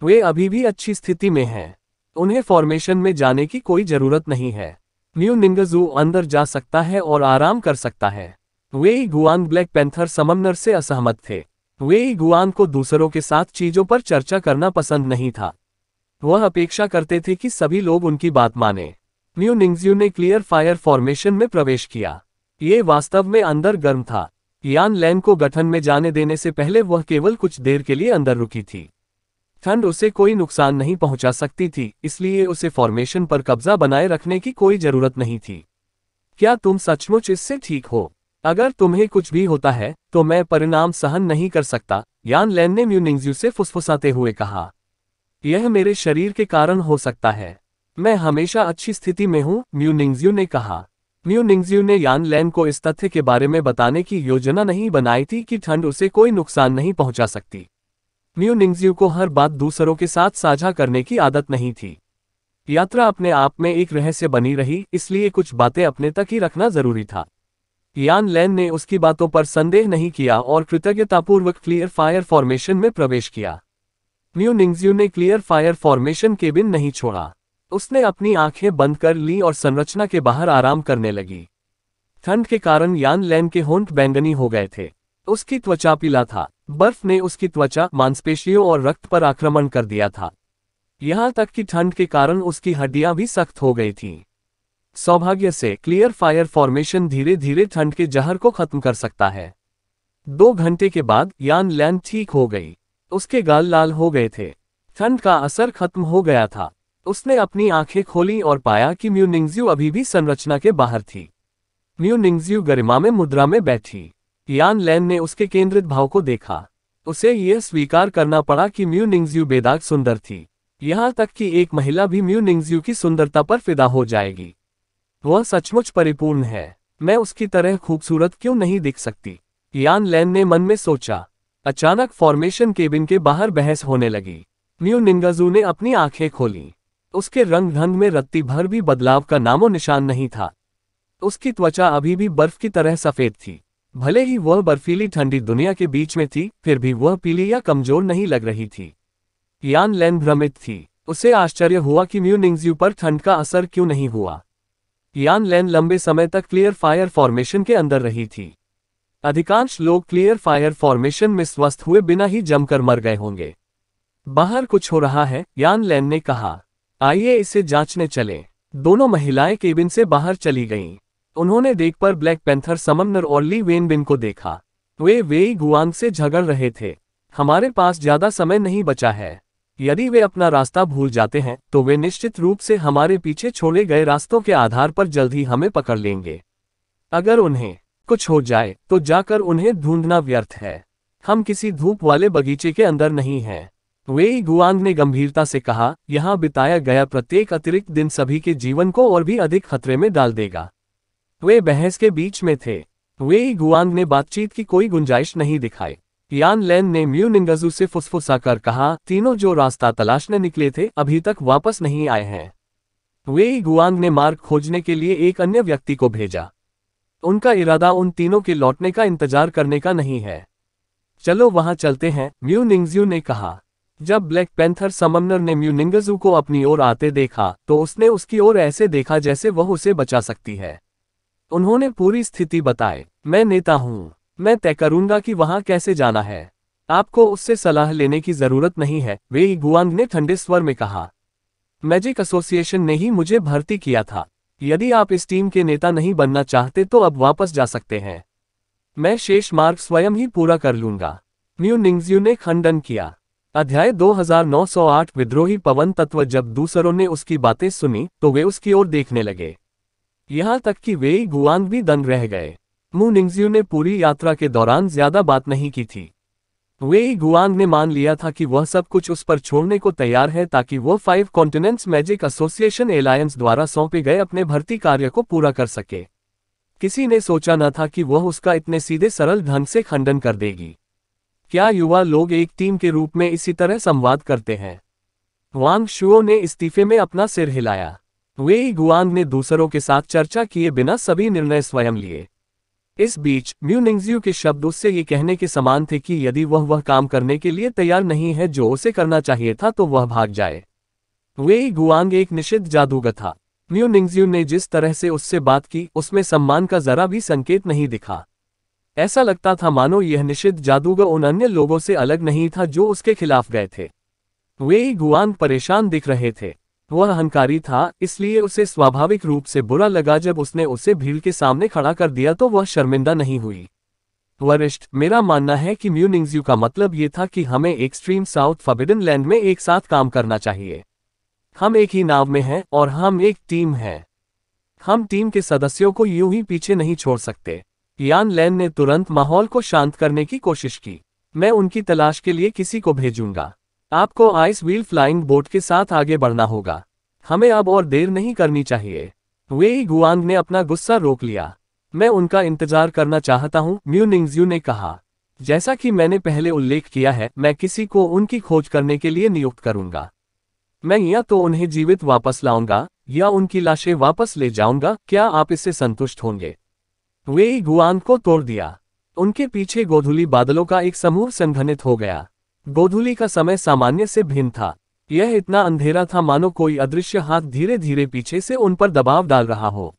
वे अभी भी अच्छी स्थिति में हैं उन्हें फॉर्मेशन में जाने की कोई जरूरत नहीं है न्यू निंगजू अंदर जा सकता है और आराम कर सकता है वे ही गुआन ब्लैक पैंथर समन्नर से असहमत थे वे ही गुआन को दूसरों के साथ चीजों पर चर्चा करना पसंद नहीं था वह अपेक्षा करते थे कि सभी लोग उनकी बात माने न्यू निंगजियो ने क्लियर फायर फॉर्मेशन में प्रवेश किया ये वास्तव में अंदर गर्म था यान लैन को गठन में जाने देने से पहले वह केवल कुछ देर के लिए अंदर रुकी थी ठंड उसे कोई नुकसान नहीं पहुंचा सकती थी इसलिए उसे फॉर्मेशन पर कब्जा बनाए रखने की कोई जरूरत नहीं थी क्या तुम सचमुच इससे ठीक हो अगर तुम्हें कुछ भी होता है तो मैं परिणाम सहन नहीं कर सकता यान लैन ने म्यूनिंगजू से फुसफुसाते हुए कहा यह मेरे शरीर के कारण हो सकता है मैं हमेशा अच्छी स्थिति में हूं म्यू ने कहा म्यू ने यान लैन को इस तथ्य के बारे में बताने की योजना नहीं बनाई थी कि ठंड उसे कोई नुकसान नहीं पहुंचा सकती म्यू को हर बात दूसरों के साथ साझा करने की आदत नहीं थी यात्रा अपने आप में एक रहस्य बनी रही इसलिए कुछ बातें अपने तक ही रखना जरूरी था यान लैन ने उसकी बातों पर संदेह नहीं किया और कृतज्ञतापूर्वक क्लियर फायर फॉर्मेशन में प्रवेश किया म्यू ने क्लियर फायर फॉर्मेशन केबिन नहीं छोड़ा उसने अपनी आंखें बंद कर ली और संरचना के बाहर आराम करने लगी ठंड के कारण यान लैन के होंठ बैंगनी हो गए थे उसकी त्वचा पीला था बर्फ ने उसकी त्वचा मांसपेशियों और रक्त पर आक्रमण कर दिया था यहां तक कि ठंड के कारण उसकी हड्डियां भी सख्त हो गई थीं सौभाग्य से क्लियर फायर फॉर्मेशन धीरे धीरे ठंड के जहर को खत्म कर सकता है दो घंटे के बाद यान लैन ठीक हो गई उसके गाल लाल हो गए थे ठंड का असर खत्म हो गया था उसने अपनी आंखें खोली और पाया कि म्यू निंगज्यू अभी भी संरचना के बाहर थी म्यू निंगज्यू गरिमा में मुद्रा में बैठी यान लैन ने उसके केंद्रित भाव को देखा उसे यह स्वीकार करना पड़ा कि म्यू निंगज्यू बेदाग सुंदर थी यहां तक कि एक महिला भी म्यू निंगज्यू की सुंदरता पर फिदा हो जाएगी वह सचमुच परिपूर्ण है मैं उसकी तरह खूबसूरत क्यों नहीं दिख सकती यान लैन ने मन में सोचा अचानक फॉर्मेशन केबिन के बाहर बहस होने लगी म्यू निंगजू ने अपनी आंखें खोली उसके रंग ढंग में रत्ती भर भी बदलाव का नामो निशान नहीं था उसकी त्वचा अभी भी बर्फ की तरह सफेद थी भले ही वह बर्फीली ठंडी दुनिया के बीच में थी फिर भी वह पीली या कमजोर नहीं लग रही थी यान लैन भ्रमित थी उसे आश्चर्य हुआ कि म्यू पर ठंड का असर क्यों नहीं हुआ यान लैन लंबे समय तक क्लियर फायर फॉर्मेशन के अंदर रही थी अधिकांश लोग क्लियर फायर फॉर्मेशन में स्वस्थ हुए बिना ही जमकर मर गए होंगे बाहर कुछ हो रहा है यान लैन ने कहा आइए इसे जांचने चलें दोनों महिलाएं केबिन से बाहर चली गईं उन्होंने देख पर ब्लैक पैंथर समनर और ली वेन बिन को देखा वे वेई गुआंग से झगड़ रहे थे हमारे पास ज्यादा समय नहीं बचा है यदि वे अपना रास्ता भूल जाते हैं तो वे निश्चित रूप से हमारे पीछे छोड़े गए रास्तों के आधार पर जल्द ही हमें पकड़ लेंगे अगर उन्हें कुछ हो जाए तो जाकर उन्हें ढूंढना व्यर्थ है हम किसी धूप वाले बगीचे के अंदर नहीं हैं वे गुआंग ने गंभीरता से कहा यहां बिताया गया प्रत्येक अतिरिक्त दिन सभी के जीवन को और भी अधिक खतरे में डाल देगा वे बहस के बीच में थे वे गुआंग ने बातचीत की कोई गुंजाइश नहीं दिखाई यान लेन ने म्यू निंगजू से फुसफुसा कर कहा तीनों जो रास्ता तलाशने निकले थे अभी तक वापस नहीं आए हैं वे गुआंग ने मार्ग खोजने के लिए एक अन्य व्यक्ति को भेजा उनका इरादा उन तीनों के लौटने का इंतजार करने का नहीं है चलो वहां चलते हैं म्यू निंगजू ने कहा जब ब्लैक पैंथर समन्नर ने म्यूनिंगजू को अपनी ओर आते देखा तो उसने उसकी ओर ऐसे देखा जैसे वह उसे बचा सकती है उन्होंने पूरी स्थिति बताए मैं नेता हूँ मैं तय करूंगा कि वहां कैसे जाना है आपको उससे सलाह लेने की जरूरत नहीं है वे गुआंग ने ठंडे स्वर में कहा मैजिक एसोसिएशन ने ही मुझे भर्ती किया था यदि आप इस टीम के नेता नहीं बनना चाहते तो अब वापस जा सकते हैं मैं शेष मार्ग स्वयं ही पूरा कर लूंगा न्यू निंगजू ने खंडन किया अध्याय 2908 विद्रोही पवन तत्व जब दूसरों ने उसकी बातें सुनी तो वे उसकी ओर देखने लगे यहाँ तक कि वे गुआंग भी दंग रह गए मु निंगजियो ने पूरी यात्रा के दौरान ज्यादा बात नहीं की थी वे गुआंग ने मान लिया था कि वह सब कुछ उस पर छोड़ने को तैयार है ताकि वह five continents magic association alliance द्वारा सौंपे गए अपने भर्ती कार्य को पूरा कर सके किसी ने सोचा न था कि वह उसका इतने सीधे सरल ढंग से खंडन कर देगी क्या युवा लोग एक टीम के रूप में इसी तरह संवाद करते हैं वांग शुओ ने इस्तीफे में अपना सिर हिलाया वे गुआंग ने दूसरों के साथ चर्चा किए बिना सभी निर्णय स्वयं लिए इस बीच म्यूनिंगजियो के शब्द उससे ये कहने के समान थे कि यदि वह वह काम करने के लिए तैयार नहीं है जो उसे करना चाहिए था तो वह भाग जाए वे गुआंग एक निषिद्ध जादूगर था म्यूनिंगजियो ने जिस तरह से उससे बात की उसमें सम्मान का जरा भी संकेत नहीं दिखा ऐसा लगता था मानो यह निषिद्ध जादूगर उन अन्य लोगों से अलग नहीं था जो उसके खिलाफ गए थे वे ही गुआन परेशान दिख रहे थे वह अहंकारी था इसलिए उसे स्वाभाविक रूप से बुरा लगा जब उसने उसे भीड़ के सामने खड़ा कर दिया तो वह शर्मिंदा नहीं हुई वरिष्ठ मेरा मानना है कि म्यूनिंग्सयू का मतलब ये था कि हमें एक्सट्रीम साउथ फॉबिडन लैंड में एक साथ काम करना चाहिए हम एक ही नाव में हैं और हम एक टीम हैं हम टीम के सदस्यों को यूं ही पीछे नहीं छोड़ सकते यान लैन ने तुरंत माहौल को शांत करने की कोशिश की मैं उनकी तलाश के लिए किसी को भेजूंगा आपको आइस व्हील फ्लाइंग बोट के साथ आगे बढ़ना होगा हमें अब और देर नहीं करनी चाहिए वे ही गुआंग ने अपना गुस्सा रोक लिया मैं उनका इंतजार करना चाहता हूँ म्यूनिंगज्यू ने कहा जैसा कि मैंने पहले उल्लेख किया है मैं किसी को उनकी खोज करने के लिए नियुक्त करूंगा मैं या तो उन्हें जीवित वापस लाऊंगा या उनकी लाशें वापस ले जाऊंगा क्या आप इससे संतुष्ट होंगे वे गुआन को तोड़ दिया उनके पीछे गोधुली बादलों का एक समूह संघनित हो गया गोधुली का समय सामान्य से भिन्न था यह इतना अंधेरा था मानो कोई अदृश्य हाथ धीरे धीरे पीछे से उन पर दबाव डाल रहा हो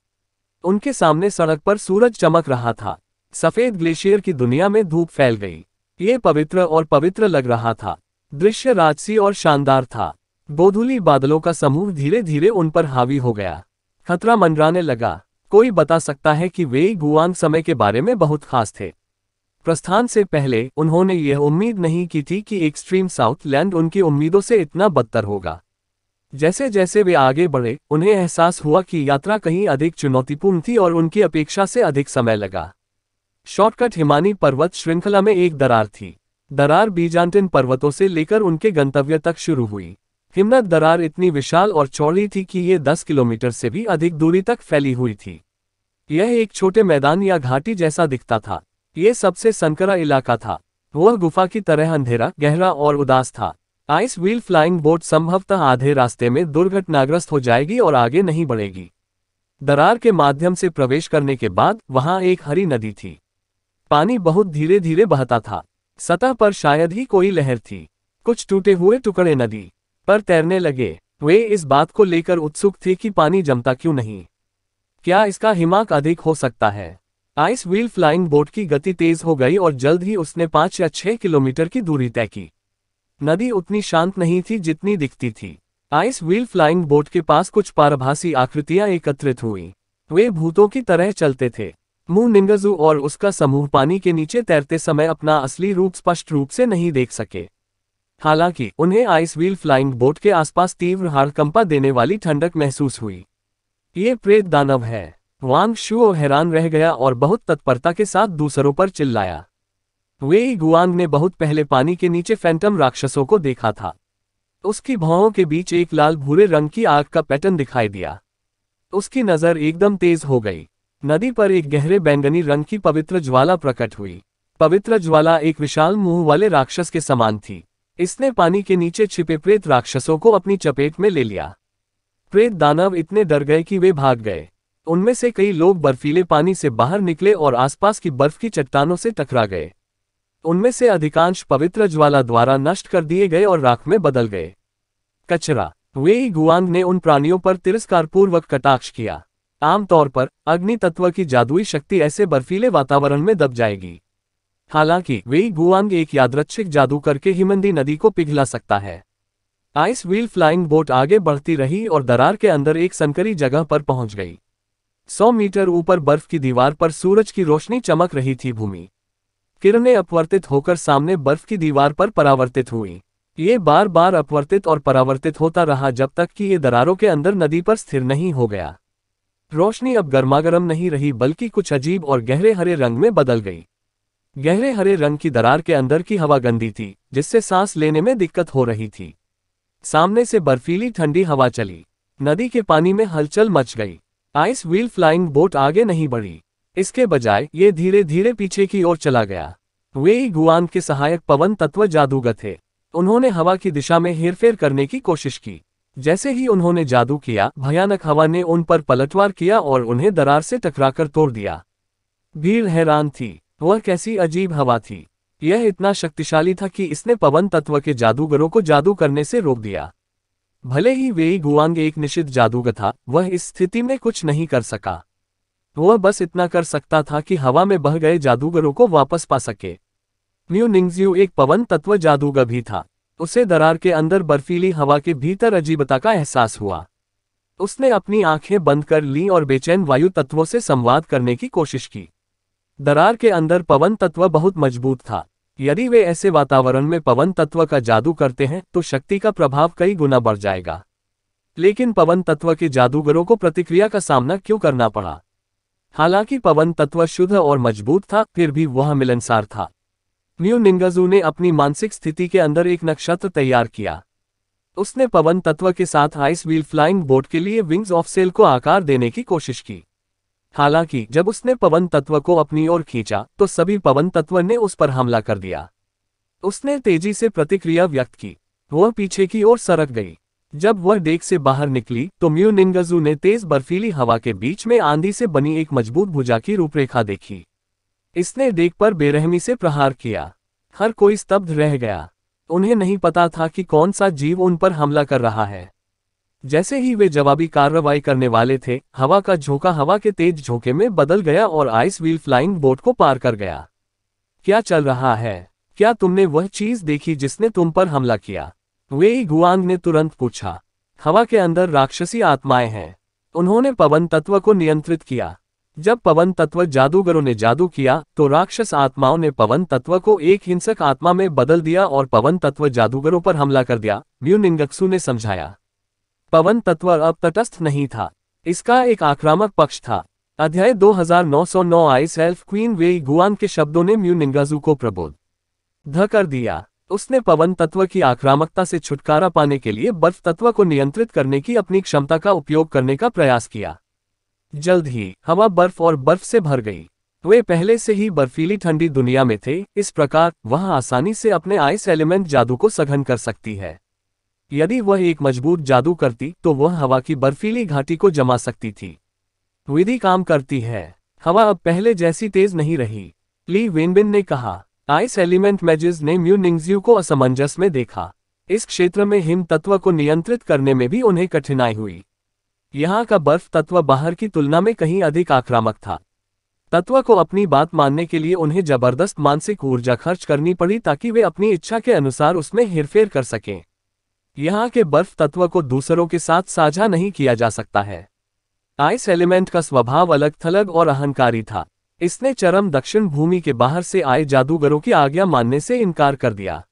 उनके सामने सड़क पर सूरज चमक रहा था सफेद ग्लेशियर की दुनिया में धूप फैल गई ये पवित्र और पवित्र लग रहा था दृश्य राजसी और शानदार था गोधुली बादलों का समूह धीरे धीरे उन पर हावी हो गया खतरा मंडराने लगा कोई बता सकता है कि वे गुआंग समय के बारे में बहुत खास थे प्रस्थान से पहले उन्होंने यह उम्मीद नहीं की थी कि एक्सट्रीम साउथ लैंड उनकी उम्मीदों से इतना बदतर होगा जैसे जैसे वे आगे बढ़े उन्हें एहसास हुआ कि यात्रा कहीं अधिक चुनौतीपूर्ण थी और उनकी अपेक्षा से अधिक समय लगा शॉर्टकट हिमानी पर्वत श्रृंखला में एक दरार थी दरार बीजांटिन पर्वतों से लेकर उनके गंतव्य तक शुरू हुई हिमनद दरार इतनी विशाल और चौड़ी थी कि ये 10 किलोमीटर से भी अधिक दूरी तक फैली हुई थी यह एक छोटे मैदान या घाटी जैसा दिखता था यह सबसे संकरा इलाका था वह गुफा की तरह अंधेरा गहरा और उदास था आइस व्हील फ्लाइंग बोट संभवतः आधे रास्ते में दुर्घटनाग्रस्त हो जाएगी और आगे नहीं बढ़ेगी दरार के माध्यम से प्रवेश करने के बाद वहां एक हरी नदी थी पानी बहुत धीरे धीरे बहता था सतह पर शायद ही कोई लहर थी कुछ टूटे हुए टुकड़े नदी पर तैरने लगे वे इस बात को लेकर उत्सुक थे कि पानी जमता क्यों नहीं क्या इसका हिमाक अधिक हो सकता है आइस व्हील फ्लाइंग बोट की गति तेज हो गई और जल्द ही उसने पांच या छह किलोमीटर की दूरी तय की नदी उतनी शांत नहीं थी जितनी दिखती थी आइस व्हील फ्लाइंग बोट के पास कुछ पारभासी आकृतियां एकत्रित हुई वे भूतों की तरह चलते थे मुंह निंगजू और उसका समूह पानी के नीचे तैरते समय अपना असली रूप स्पष्ट रूप से नहीं देख सके हालांकि उन्हें आइस व्हील फ्लाइंग बोट के आसपास तीव्र हारकंपा देने वाली ठंडक महसूस हुई ये प्रेत दानव है वांग शुओ हैरान रह गया और बहुत तत्परता के साथ दूसरों पर चिल्लाया वे गुआंग ने बहुत पहले पानी के नीचे फैंटम राक्षसों को देखा था उसकी भावों के बीच एक लाल भूरे रंग की आग का पैटर्न दिखाई दिया उसकी नज़र एकदम तेज हो गई नदी पर एक गहरे बैंगनी रंग की पवित्र ज्वाला प्रकट हुई पवित्र ज्वाला एक विशाल मुंह वाले राक्षस के समान थी इसने पानी के नीचे छिपे प्रेत राक्षसों को अपनी चपेट में ले लिया प्रेत दानव इतने डर गए कि वे भाग गए उनमें से कई लोग बर्फीले पानी से बाहर निकले और आसपास की बर्फ की चट्टानों से टकरा गए उनमें से अधिकांश पवित्र ज्वाला द्वारा नष्ट कर दिए गए और राख में बदल गए कचरा वे ही गुआंग ने उन प्राणियों पर तिरस्कारपूर्वक कटाक्ष किया आमतौर पर अग्नि तत्व की जादुई शक्ति ऐसे बर्फीले वातावरण में दब जाएगी हालांकि वे गुआंग एक यादृच्छिक जादू करके हिमंदी नदी को पिघला सकता है आइस व्हील फ्लाइंग बोट आगे बढ़ती रही और दरार के अंदर एक संकरी जगह पर पहुंच गई सौ मीटर ऊपर बर्फ की दीवार पर सूरज की रोशनी चमक रही थी भूमि किरणें अपवर्तित होकर सामने बर्फ की दीवार पर परावर्तित हुई ये बार बार अपवर्तित और परावर्तित होता रहा जब तक कि ये दरारों के अंदर नदी पर स्थिर नहीं हो गया रोशनी अब गर्मागर्म नहीं रही बल्कि कुछ अजीब और गहरे हरे रंग में बदल गई गहरे हरे रंग की दरार के अंदर की हवा गंदी थी जिससे सांस लेने में दिक्कत हो रही थी सामने से बर्फीली ठंडी हवा चली नदी के पानी में हलचल मच गई आइस व्हील फ्लाइंग बोट आगे नहीं बढ़ी इसके बजाय ये धीरे धीरे पीछे की ओर चला गया वे ही गुआन के सहायक पवन तत्व जादूगर थे उन्होंने हवा की दिशा में हेरफेर करने की कोशिश की जैसे ही उन्होंने जादू किया भयानक हवा ने उन पर पलटवार किया और उन्हें दरार से टकराकर तोड़ दिया भीड़ हैरान थी वह कैसी अजीब हवा थी यह इतना शक्तिशाली था कि इसने पवन तत्व के जादूगरों को जादू करने से रोक दिया भले ही वे गुआंग एक निश्चित जादूगर था वह इस स्थिति में कुछ नहीं कर सका वह बस इतना कर सकता था कि हवा में बह गए जादूगरों को वापस पा सके न्यू निंगजियो एक पवन तत्व जादूगर भी था उसे दरार के अंदर बर्फीली हवा के भीतर अजीबता का एहसास हुआ उसने अपनी आंखें बंद कर ली और बेचैन वायु तत्वों से संवाद करने की कोशिश की दरार के अंदर पवन तत्व बहुत मजबूत था यदि वे ऐसे वातावरण में पवन तत्व का जादू करते हैं तो शक्ति का प्रभाव कई गुना बढ़ जाएगा लेकिन पवन तत्व के जादूगरों को प्रतिक्रिया का सामना क्यों करना पड़ा हालांकि पवन तत्व शुद्ध और मजबूत था फिर भी वह मिलनसार था न्यू निंगजू ने अपनी मानसिक स्थिति के अंदर एक नक्षत्र तैयार किया उसने पवन तत्व के साथ आइस व्हील फ्लाइंग बोट के लिए विंग्स ऑफ सेल को आकार देने की कोशिश की हालांकि जब उसने पवन तत्व को अपनी ओर खींचा तो सभी पवन तत्व ने उस पर हमला कर दिया उसने तेजी से प्रतिक्रिया व्यक्त की वह पीछे की ओर सरक गई जब वह डेक से बाहर निकली तो म्यू निंगजू ने तेज बर्फीली हवा के बीच में आंधी से बनी एक मजबूत भुजा की रूपरेखा देखी इसने डेक पर बेरहमी से प्रहार किया हर कोई स्तब्ध रह गया उन्हें नहीं पता था कि कौन सा जीव उन पर हमला कर रहा है जैसे ही वे जवाबी कार्रवाई करने वाले थे हवा का झोंका हवा के तेज झोंके में बदल गया और आइस व्हील फ्लाइंग बोट को पार कर गया क्या चल रहा है क्या तुमने वह चीज देखी जिसने तुम पर हमला किया वे गुआंग ने तुरंत पूछा हवा के अंदर राक्षसी आत्माएं हैं उन्होंने पवन तत्व को नियंत्रित किया जब पवन तत्व जादूगरों ने जादू किया तो राक्षस आत्माओं ने पवन तत्व को एक हिंसक आत्मा में बदल दिया और पवन तत्व जादूगरों पर हमला कर दिया म्यू निंगक्सु ने समझाया पवन तत्व अब तटस्थ नहीं था इसका एक आक्रामक पक्ष था अध्याय 2909 ice elf queen Wei Guan के शब्दों ने म्यू निंगाजू को प्रबोध ध कर दिया उसने पवन तत्व की आक्रामकता से छुटकारा पाने के लिए बर्फ तत्व को नियंत्रित करने की अपनी क्षमता का उपयोग करने का प्रयास किया जल्द ही हवा बर्फ और बर्फ से भर गई वे पहले से ही बर्फीली ठंडी दुनिया में थे इस प्रकार वह आसानी से अपने आइस एलिमेंट जादू को सघन कर सकती है यदि वह एक मजबूत जादू करती तो वह हवा की बर्फीली घाटी को जमा सकती थी विधि काम करती है हवा अब पहले जैसी तेज नहीं रही ली वेनबिन ने कहा आइस एलिमेंट मैजिज ने म्यू को असमंजस में देखा इस क्षेत्र में हिम तत्व को नियंत्रित करने में भी उन्हें कठिनाई हुई यहाँ का बर्फ तत्व बाहर की तुलना में कहीं अधिक आक्रामक था तत्व को अपनी बात मानने के लिए उन्हें जबरदस्त मानसिक ऊर्जा खर्च करनी पड़ी ताकि वे अपनी इच्छा के अनुसार उसमें हेरफेर कर सकें यहाँ के बर्फ तत्व को दूसरों के साथ साझा नहीं किया जा सकता है आइस एलिमेंट का स्वभाव अलग थलग और अहंकारी था इसने चरम दक्षिण भूमि के बाहर से आए जादूगरों की आज्ञा मानने से इनकार कर दिया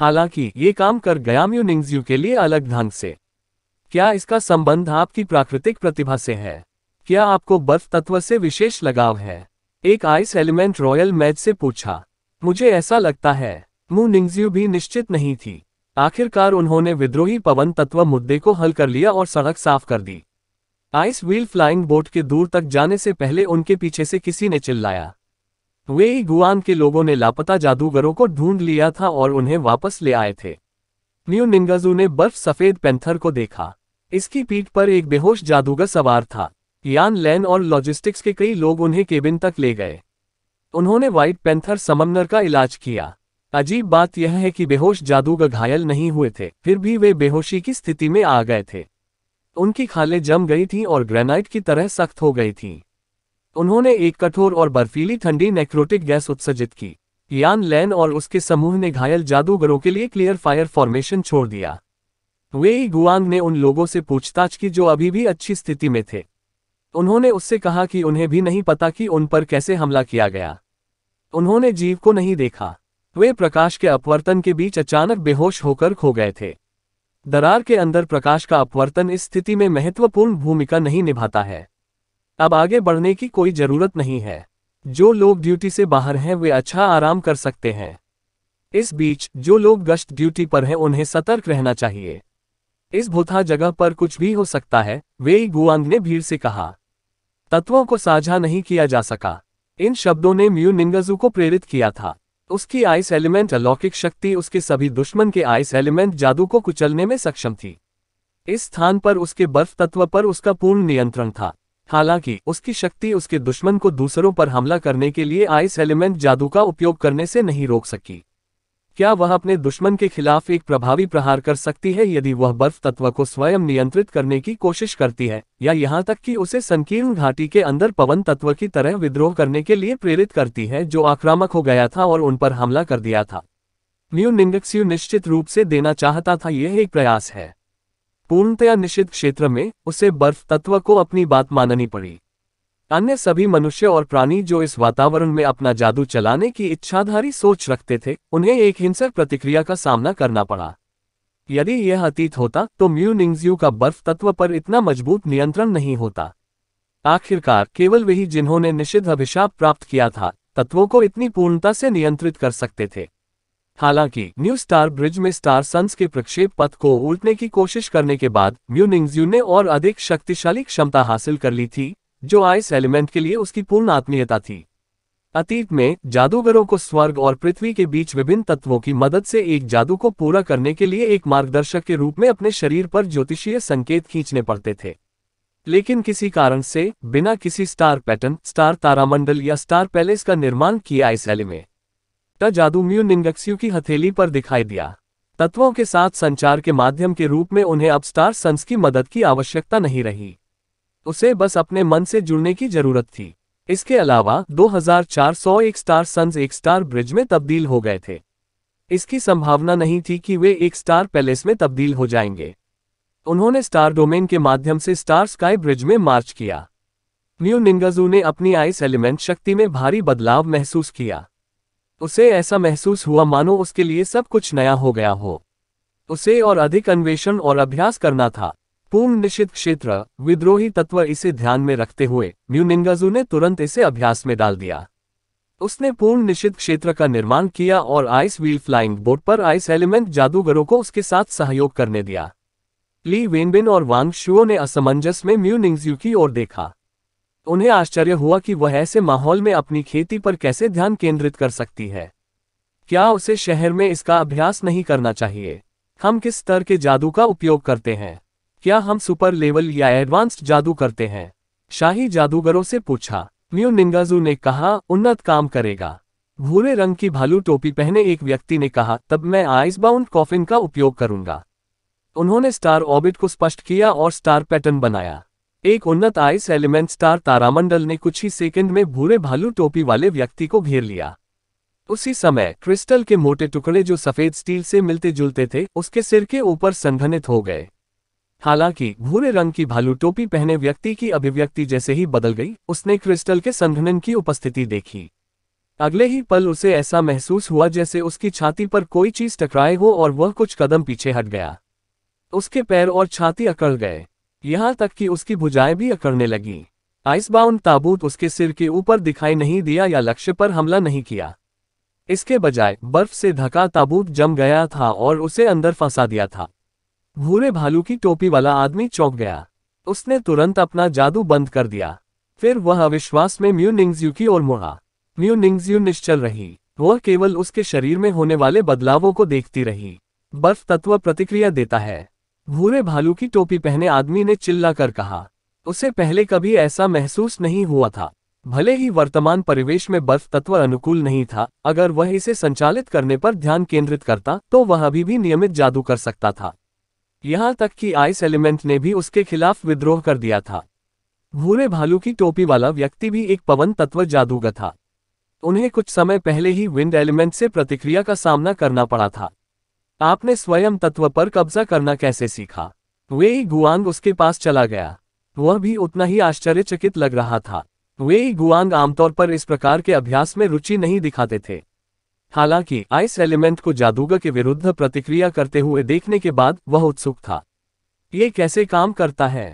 हालांकि ये काम कर गया म्यूनिंग्जू के लिए अलग ढंग से क्या इसका संबंध आपकी प्राकृतिक प्रतिभा से है क्या आपको बर्फ तत्व से विशेष लगाव है एक आइस एलिमेंट रॉयल मैच से पूछा मुझे ऐसा लगता है मुनिंग्ज्यू भी निश्चित नहीं थी आखिरकार उन्होंने विद्रोही पवन तत्व मुद्दे को हल कर लिया और सड़क साफ कर दी आइस व्हील फ्लाइंग बोट के दूर तक जाने से पहले उनके पीछे से किसी ने चिल्लाया वे ही गुआन के लोगों ने लापता जादूगरों को ढूंढ लिया था और उन्हें वापस ले आए थे न्यू निंगजू ने बर्फ सफेद पैंथर को देखा इसकी पीठ पर एक बेहोश जादूगर सवार था यान लैन और लॉजिस्टिक्स के कई लोग उन्हें केबिन तक ले गए उन्होंने व्हाइट पेंथर समन्नर का इलाज किया अजीब बात यह है कि बेहोश जादूगर घायल नहीं हुए थे फिर भी वे बेहोशी की स्थिति में आ गए थे उनकी खालें जम गई थीं और ग्रेनाइट की तरह सख्त हो गई थीं उन्होंने एक कठोर और बर्फीली ठंडी नेक्रोटिक गैस उत्सर्जित की यान लैन और उसके समूह ने घायल जादूगरों के लिए क्लियर फायर फॉर्मेशन छोड़ दिया वे गुआंग ने उन लोगों से पूछताछ की जो अभी भी अच्छी स्थिति में थे उन्होंने उससे कहा कि उन्हें भी नहीं पता कि उन पर कैसे हमला किया गया उन्होंने जीव को नहीं देखा वे प्रकाश के अपवर्तन के बीच अचानक बेहोश होकर खो गए थे दरार के अंदर प्रकाश का अपवर्तन इस स्थिति में महत्वपूर्ण भूमिका नहीं निभाता है अब आगे बढ़ने की कोई जरूरत नहीं है जो लोग ड्यूटी से बाहर हैं वे अच्छा आराम कर सकते हैं इस बीच जो लोग गश्त ड्यूटी पर हैं उन्हें सतर्क रहना चाहिए इस भूथा जगह पर कुछ भी हो सकता है वे गुआंग ने भीड़ से कहा तत्वों को साझा नहीं किया जा सका इन शब्दों ने म्यू निंगजू को प्रेरित किया था उसकी आइस एलिमेंट अलौकिक शक्ति उसके सभी दुश्मन के आइस एलिमेंट जादू को कुचलने में सक्षम थी इस स्थान पर उसके बर्फ तत्व पर उसका पूर्ण नियंत्रण था हालांकि उसकी शक्ति उसके दुश्मन को दूसरों पर हमला करने के लिए आइस एलिमेंट जादू का उपयोग करने से नहीं रोक सकी क्या वह अपने दुश्मन के खिलाफ एक प्रभावी प्रहार कर सकती है यदि वह बर्फ तत्व को स्वयं नियंत्रित करने की कोशिश करती है या यहाँ तक कि उसे संकीर्ण घाटी के अंदर पवन तत्व की तरह विद्रोह करने के लिए प्रेरित करती है जो आक्रामक हो गया था और उन पर हमला कर दिया था न्यू निंगक्स्यू निश्चित रूप से देना चाहता था यह एक प्रयास है पूर्णतया निश्चित क्षेत्र में उसे बर्फ तत्व को अपनी बात माननी पड़ी अन्य सभी मनुष्य और प्राणी जो इस वातावरण में अपना जादू चलाने की इच्छाधारी सोच रखते थे उन्हें एक हिंसक प्रतिक्रिया का सामना करना पड़ा यदि यह अतीत होता तो म्यू का बर्फ तत्व पर इतना मजबूत नियंत्रण नहीं होता आखिरकार केवल वही जिन्होंने निषिद्ध अभिशाप प्राप्त किया था तत्वों को इतनी पूर्णता से नियंत्रित कर सकते थे हालांकि न्यू स्टार ब्रिज में स्टार सन्स के प्रक्षेप पथ को उल्टने की कोशिश करने के बाद म्यूनिंगज्यू ने और अधिक शक्तिशाली क्षमता हासिल कर ली थी जो आइस एलिमेंट के लिए उसकी पूर्ण आत्मीयता थी अतीत में जादूगरों को स्वर्ग और पृथ्वी के बीच विभिन्न तत्वों की मदद से एक जादू को पूरा करने के लिए एक मार्गदर्शक के रूप में अपने शरीर पर ज्योतिषीय संकेत खींचने पड़ते थे लेकिन किसी कारण से बिना किसी स्टार पैटर्न स्टार तारामंडल या स्टार पैलेस का निर्माण किया इस एलि में ट जादू म्यू की हथेली पर दिखाई दिया तत्वों के साथ संचार के माध्यम के रूप में उन्हें अब स्टार सन्स की मदद की आवश्यकता नहीं रही उसे बस अपने मन से जुड़ने की जरूरत थी इसके अलावा एक स्टार सन्स एक स्टार ब्रिज में तब्दील हो गए थे इसकी संभावना नहीं थी कि वे एक स्टार पैलेस में तब्दील हो जाएंगे उन्होंने स्टार डोमेन के माध्यम से स्टार स्काई ब्रिज में मार्च किया न्यू निंगजू ने अपनी आइस एलिमेंट शक्ति में भारी बदलाव महसूस किया उसे ऐसा महसूस हुआ मानो उसके लिए सब कुछ नया हो गया हो उसे और अधिक अन्वेषण और अभ्यास करना था पूर्ण निषिद्ध क्षेत्र विद्रोही तत्व इसे ध्यान में रखते हुए म्यूनिंगाजू ने तुरंत इसे अभ्यास में डाल दिया उसने पूर्ण निषिद्ध क्षेत्र का निर्माण किया और आइस व्हील फ्लाइंग बोट पर आइस एलिमेंट जादूगरों को उसके साथ सहयोग करने दिया ली वेनबिन और वांग शुओ ने असमंजस में म्यू निंगजू की ओर देखा उन्हें आश्चर्य हुआ कि वह ऐसे माहौल में अपनी खेती पर कैसे ध्यान केंद्रित कर सकती है क्या उसे शहर में इसका अभ्यास नहीं करना चाहिए हम किस स्तर के जादू का उपयोग करते हैं क्या हम सुपर लेवल या एडवांस्ड जादू करते हैं शाही जादूगरों से पूछा न्यू निंगाजू ने कहा उन्नत काम करेगा भूरे रंग की भालू टोपी पहने एक व्यक्ति ने कहा तब मैं आइसबाउंड कॉफिन का उपयोग करूंगा उन्होंने स्टार ऑबिट को स्पष्ट किया और स्टार पैटर्न बनाया एक उन्नत आइस एलिमेंट स्टार तारामंडल ने कुछ ही सेकंड में भूरे भालू टोपी वाले व्यक्ति को घेर लिया उसी समय क्रिस्टल के मोटे टुकड़े जो सफेद स्टील से मिलते जुलते थे उसके सिर के ऊपर संघनित हो गए हालांकि भूरे रंग की भालू टोपी पहने व्यक्ति की अभिव्यक्ति जैसे ही बदल गई उसने क्रिस्टल के संघनन की उपस्थिति देखी अगले ही पल उसे ऐसा महसूस हुआ जैसे उसकी छाती पर कोई चीज टकराए हो और वह कुछ कदम पीछे हट गया उसके पैर और छाती अकड़ गए यहाँ तक कि उसकी भुजाएं भी अकड़ने लगीं आइसबाउंड ताबूत उसके सिर के ऊपर दिखाई नहीं दिया या लक्ष्य पर हमला नहीं किया इसके बजाय बर्फ से धका ताबूत जम गया था और उसे अंदर फंसा दिया था भूरे भालू की टोपी वाला आदमी चौंक गया उसने तुरंत अपना जादू बंद कर दिया फिर वह अविश्वास में म्यू निंगजू की ओर मुड़ा म्यू निंगजू निश्चल रही वह केवल उसके शरीर में होने वाले बदलावों को देखती रही बर्फ तत्व प्रतिक्रिया देता है भूरे भालू की टोपी पहने आदमी ने चिल्ला कर कहा उसे पहले कभी ऐसा महसूस नहीं हुआ था भले ही वर्तमान परिवेश में बर्फ तत्व अनुकूल नहीं था अगर वह इसे संचालित करने पर ध्यान केंद्रित करता तो वह अभी भी नियमित जादू कर सकता था यहां तक कि आइस एलिमेंट ने भी उसके खिलाफ विद्रोह कर दिया था भूरे भालू की टोपी वाला व्यक्ति भी एक पवन तत्व जादूगर था उन्हें कुछ समय पहले ही विंड एलिमेंट से प्रतिक्रिया का सामना करना पड़ा था आपने स्वयं तत्व पर कब्जा करना कैसे सीखा वे ही गुआंग उसके पास चला गया वह भी उतना ही आश्चर्यचकित लग रहा था वे ही गुआंग आमतौर पर इस प्रकार के अभ्यास में रुचि नहीं दिखाते थे हालांकि आइस एलिमेंट को जादूगर के विरुद्ध प्रतिक्रिया करते हुए देखने के बाद वह उत्सुक था ये कैसे काम करता है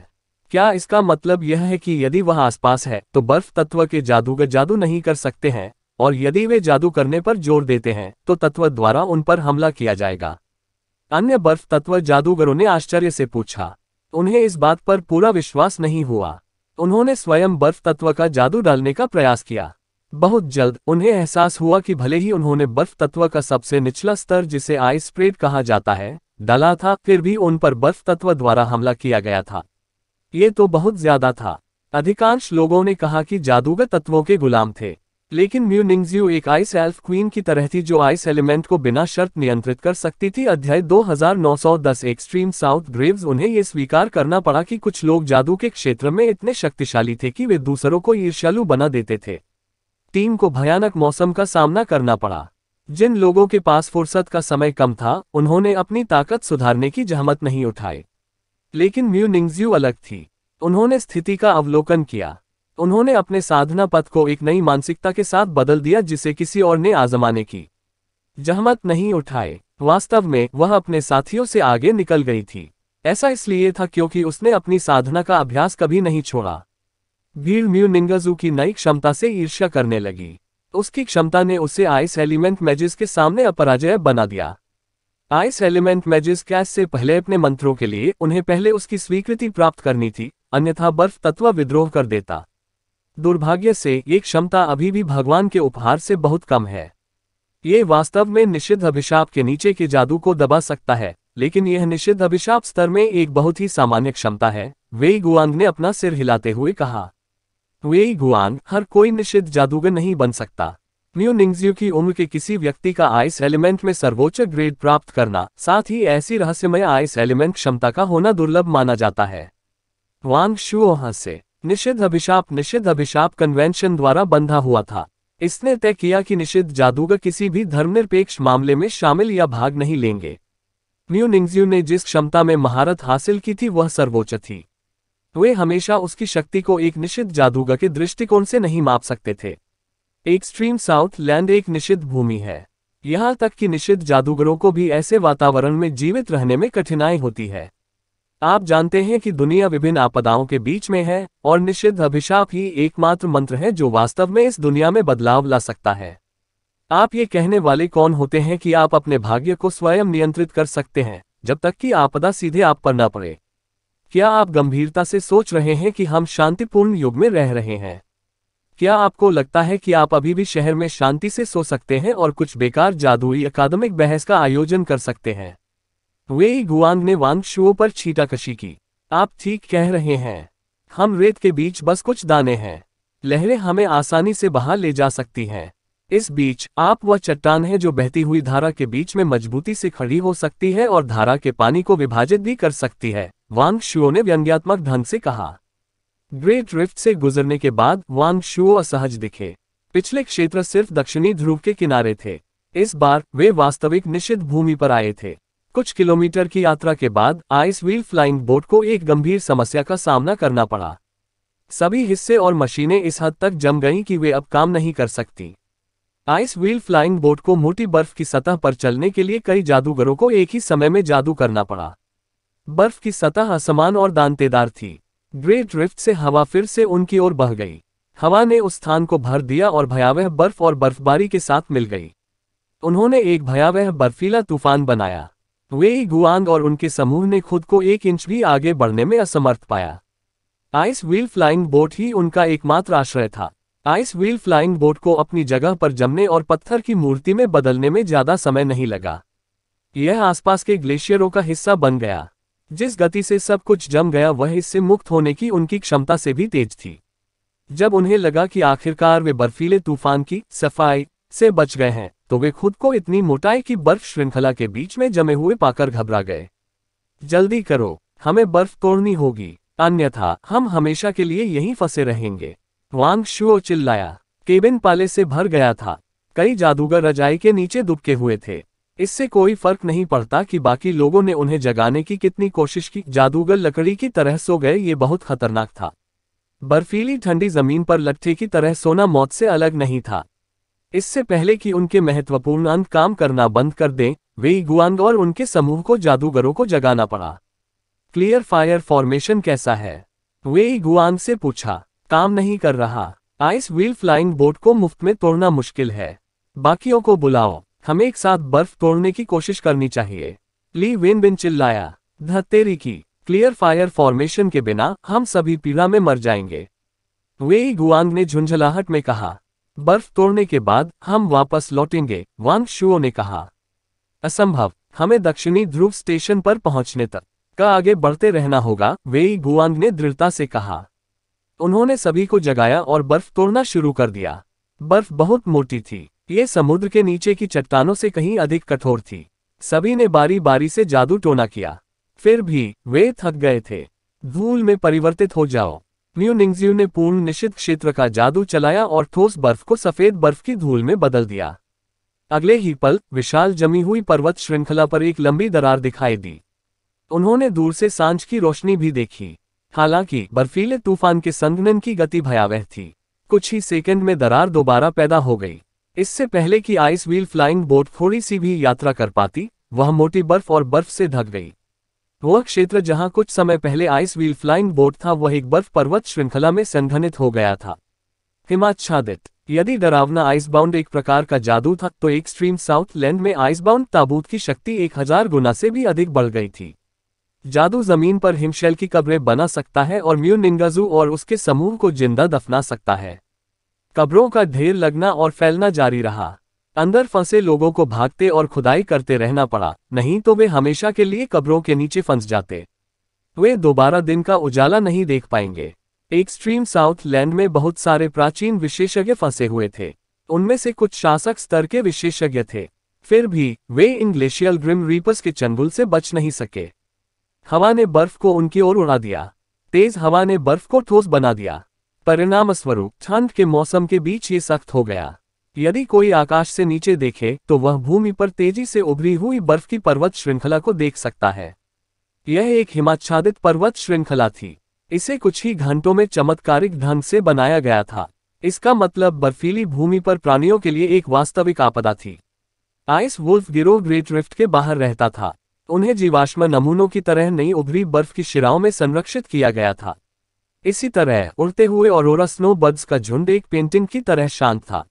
क्या इसका मतलब यह है कि यदि वह आसपास है तो बर्फ तत्व के जादूगर जादू नहीं कर सकते हैं और यदि वे जादू करने पर जोर देते हैं तो तत्व द्वारा उन पर हमला किया जाएगा अन्य बर्फ तत्व जादूगरों ने आश्चर्य से पूछा उन्हें इस बात पर पूरा विश्वास नहीं हुआ उन्होंने स्वयं बर्फ तत्व का जादू डालने का प्रयास किया बहुत जल्द उन्हें एहसास हुआ कि भले ही उन्होंने बर्फ तत्व का सबसे निचला स्तर जिसे आइस प्रेड कहा जाता है डला था फिर भी उन पर बर्फ तत्व द्वारा हमला किया गया था ये तो बहुत ज्यादा था अधिकांश लोगों ने कहा कि जादूगर तत्वों के गुलाम थे लेकिन म्यू निंगजियो एक आइस एल्फ क्वीन की तरह थी जो आइस एलिमेंट को बिना शर्त नियंत्रित कर सकती थी अध्याय 2910 एक्सट्रीम साउथ ग्रेव्स उन्हें ये स्वीकार करना पड़ा कि कुछ लोग जादू के क्षेत्र में इतने शक्तिशाली थे कि वे दूसरों को ईर्ष्यालु बना देते थे टीम को भयानक मौसम का सामना करना पड़ा जिन लोगों के पास फुर्सत का समय कम था उन्होंने अपनी ताकत सुधारने की जहमत नहीं उठाई लेकिन म्यू निंगज्यू अलग थी उन्होंने स्थिति का अवलोकन किया उन्होंने अपने साधना पथ को एक नई मानसिकता के साथ बदल दिया जिसे किसी और ने आजमाने की जहमत नहीं उठाए वास्तव में वह अपने साथियों से आगे निकल गई थी ऐसा इसलिए था क्योंकि उसने अपनी साधना का अभ्यास कभी नहीं छोड़ा भीड़ म्यू निंगजू की नई क्षमता से ईर्ष्या करने लगी उसकी क्षमता ने उसे आइस एलिमेंट मैजिस के सामने अपराजय बना दिया आइस एलिमेंट मैजिस कैश से पहले अपने मंत्रों के लिए उन्हें पहले उसकी स्वीकृति प्राप्त करनी थी अन्यथा बर्फ तत्व विद्रोह कर देता दुर्भाग्य से ये क्षमता अभी भी भगवान के उपहार से बहुत कम है ये वास्तव में निषिद्ध अभिशाप के नीचे के जादू को दबा सकता है लेकिन यह निषिद्ध अभिशाप स्तर में एक बहुत ही सामान्य क्षमता है वे गुआंग ने अपना सिर हिलाते हुए कहा वे गुआन हर कोई निषिद्ध जादूगर नहीं बन सकता न्यू निंगजियो की उम्र के किसी व्यक्ति का आइस एलिमेंट में सर्वोच्च ग्रेड प्राप्त करना साथ ही ऐसी रहस्यमय आइस एलिमेंट क्षमता का होना दुर्लभ माना जाता है वांग शुओहा से निषिद्ध अभिशाप निषिद्ध अभिशाप कन्वेंशन द्वारा बंधा हुआ था इसने तय किया कि निषिद्ध जादूगर किसी भी धर्मनिरपेक्ष मामले में शामिल या भाग नहीं लेंगे न्यू निंगजियो ने जिस क्षमता में महारत हासिल की थी वह सर्वोच्च थी वे हमेशा उसकी शक्ति को एक निश्चित जादूगर के दृष्टिकोण से नहीं माप सकते थे एक्सट्रीम साउथ लैंड एक निषिद्ध भूमि है यहां तक कि निषिद्ध जादूगरों को भी ऐसे वातावरण में जीवित रहने में कठिनाई होती है आप जानते हैं कि दुनिया विभिन्न आपदाओं के बीच में है और निषिद्ध अभिशाप ही एकमात्र मंत्र है जो वास्तव में इस दुनिया में बदलाव ला सकता है आप ये कहने वाले कौन होते हैं कि आप अपने भाग्य को स्वयं नियंत्रित कर सकते हैं जब तक कि आपदा सीधे आप पर न पड़े क्या आप गंभीरता से सोच रहे हैं कि हम शांतिपूर्ण युग में रह रहे हैं क्या आपको लगता है कि आप अभी भी शहर में शांति से सो सकते हैं और कुछ बेकार जादुई अकादमिक बहस का आयोजन कर सकते हैं वे गुआंग ने वांग शुओ पर छीटाकशी की आप ठीक कह रहे हैं हम रेत के बीच बस कुछ दाने हैं लहरें हमें आसानी से बाहर ले जा सकती हैं इस बीच आप वह चट्टान है जो बहती हुई धारा के बीच में मजबूती से खड़ी हो सकती है और धारा के पानी को विभाजित भी कर सकती है वांग शुओ ने व्यंग्यात्मक ढंग से कहा ग्रेट रिफ्ट से गुजरने के बाद वांग शुओ असहज दिखे पिछले क्षेत्र सिर्फ दक्षिणी ध्रुव के किनारे थे इस बार वे वास्तविक निश्चित भूमि पर आए थे कुछ किलोमीटर की यात्रा के बाद आइस व्हील फ्लाइंग बोट को एक गंभीर समस्या का सामना करना पड़ा सभी हिस्से और मशीनें इस हद तक जम गईं कि वे अब काम नहीं कर सकती आइस व्हील फ्लाइंग बोट को मोटी बर्फ की सतह पर चलने के लिए कई जादूगरों को एक ही समय में जादू करना पड़ा बर्फ की सतह असमान और दांतेदार थी ग्रेट ड्रिफ्ट से हवा फिर से उनकी ओर बह गई हवा ने उस स्थान को भर दिया और भयावह बर्फ और बर्फबारी के साथ मिल गई उन्होंने एक भयावह बर्फीला तूफान बनाया वे ही गुआंग और उनके समूह ने खुद को एक इंच भी आगे बढ़ने में असमर्थ पाया आइस व्हील फ्लाइंग बोट ही उनका एकमात्र आश्रय था आइस व्हील फ्लाइंग बोट को अपनी जगह पर जमने और पत्थर की मूर्ति में बदलने में ज्यादा समय नहीं लगा यह आसपास के ग्लेशियरों का हिस्सा बन गया जिस गति से सब कुछ जम गया वह इससे मुक्त होने की उनकी क्षमता से भी तेज थी जब उन्हें लगा कि आखिरकार वे बर्फीले तूफान की सफाई से बच गए हैं तो वे खुद को इतनी मोटाई की बर्फ श्रृंखला के बीच में जमे हुए पाकर घबरा गए जल्दी करो हमें बर्फ तोड़नी होगी अन्यथा हम हमेशा के लिए यहीं फंसे रहेंगे वांग शुओ चिल्लाया केबिन पाले से भर गया था कई जादूगर रजाई के नीचे दुबके हुए थे इससे कोई फर्क नहीं पड़ता कि बाकी लोगों ने उन्हें जगाने की कितनी कोशिश की जादूगर लकड़ी की तरह सो गए ये बहुत खतरनाक था बर्फीली ठंडी जमीन पर लट्ठे की तरह सोना मौत से अलग नहीं था इससे पहले कि उनके महत्वपूर्ण अंत काम करना बंद कर दें वे गुआंग और उनके समूह को जादूगरों को जगाना पड़ा क्लियर फायर फॉर्मेशन कैसा है वे गुआंग से पूछा काम नहीं कर रहा आइस व्हील फ्लाइंग बोट को मुफ्त में तोड़ना मुश्किल है बाकियों को बुलाओ हमें एक साथ बर्फ तोड़ने की कोशिश करनी चाहिए ली विन बिन चिल्लाया धत्तेरी की क्लियर फायर फॉर्मेशन के बिना हम सभी पीड़ा में मर जाएंगे वे गुआंग ने झुंझलाहट में कहा बर्फ तोड़ने के बाद हम वापस लौटेंगे वांग शुओ ने कहा असंभव हमें दक्षिणी ध्रुव स्टेशन पर पहुंचने तक का आगे बढ़ते रहना होगा वे गुआंग ने दृढ़ता से कहा उन्होंने सभी को जगाया और बर्फ तोड़ना शुरू कर दिया बर्फ बहुत मोटी थी ये समुद्र के नीचे की चट्टानों से कहीं अधिक कठोर थी सभी ने बारी बारी से जादू टोना किया फिर भी वे थक गए थे धूल में परिवर्तित हो जाओ न्यू निंगजियो ने पूर्ण निश्चित क्षेत्र का जादू चलाया और ठोस बर्फ को सफेद बर्फ की धूल में बदल दिया अगले ही पल विशाल जमी हुई पर्वत श्रृंखला पर एक लंबी दरार दिखाई दी उन्होंने दूर से सांझ की रोशनी भी देखी हालांकि बर्फीले तूफान के संघनन की गति भयावह थी कुछ ही सेकंड में दरार दोबारा पैदा हो गई इससे पहले कि आइस व्हील फ्लाइंग बोट थोड़ी सी भी यात्रा कर पाती वह मोटी बर्फ और बर्फ से ढक गई वह क्षेत्र जहां कुछ समय पहले आइस व्हील फ्लाइंग बोट था वह एक बर्फ पर्वत श्रृंखला में संघनित हो गया था हिमाच्छादित यदि डरावना आइसबाउंड एक प्रकार का जादू था तो एक्सट्रीम साउथ लैंड में आइसबाउंड ताबूत की शक्ति एक हजार गुना से भी अधिक बढ़ गई थी जादू जमीन पर हिमशैल की कब्रें बना सकता है और म्यू और उसके समूह को जिंदा दफना सकता है कब्रों का ढेर लगना और फैलना जारी रहा अंदर फंसे लोगों को भागते और खुदाई करते रहना पड़ा नहीं तो वे हमेशा के लिए कब्रों के नीचे फंस जाते वे दोबारा दिन का उजाला नहीं देख पाएंगे एक्सट्रीम साउथ लैंड में बहुत सारे प्राचीन विशेषज्ञ फंसे हुए थे उनमें से कुछ शासक स्तर के विशेषज्ञ थे फिर भी वे इन ग्लेशियल ग्रिम रीपस के चंगुल से बच नहीं सके हवा ने बर्फ को उनकी ओर उड़ा दिया तेज हवा ने बर्फ को ठोस बना दिया परिणाम स्वरूप ठंड के मौसम के बीच ये सख्त हो गया यदि कोई आकाश से नीचे देखे तो वह भूमि पर तेजी से उभरी हुई बर्फ की पर्वत श्रृंखला को देख सकता है यह एक हिमाच्छादित पर्वत श्रृंखला थी इसे कुछ ही घंटों में चमत्कारिक ढंग से बनाया गया था इसका मतलब बर्फीली भूमि पर प्राणियों के लिए एक वास्तविक आपदा थी आइस वुल्फ गिरोह ग्रेट रिफ्ट के बाहर रहता था उन्हें जीवाश्म नमूनों की तरह नई उभरी बर्फ की शिराओं में संरक्षित किया गया था इसी तरह उड़ते हुए और स्नो बर्ड्स का झुंड एक पेंटिंग की तरह शांत था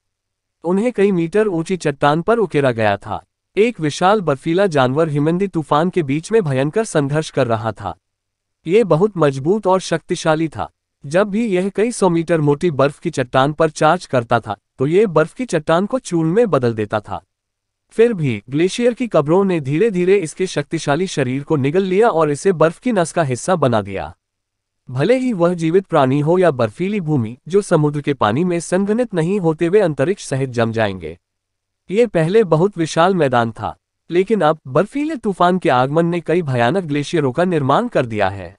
उन्हें कई मीटर ऊंची चट्टान पर उकेरा गया था एक विशाल बर्फीला जानवर हिमंदी तूफान के बीच में भयंकर संघर्ष कर रहा था ये बहुत मजबूत और शक्तिशाली था जब भी यह कई सौ मीटर मोटी बर्फ की चट्टान पर चार्ज करता था तो ये बर्फ की चट्टान को चूर्ण में बदल देता था फिर भी ग्लेशियर की कब्रों ने धीरे धीरे इसके शक्तिशाली शरीर को निगल लिया और इसे बर्फ की नस का हिस्सा बना दिया भले ही वह जीवित प्राणी हो या बर्फीली भूमि जो समुद्र के पानी में संघनित नहीं होते हुए अंतरिक्ष सहित जम जाएंगे ये पहले बहुत विशाल मैदान था लेकिन अब बर्फीले तूफान के आगमन ने कई भयानक ग्लेशियरों का निर्माण कर दिया है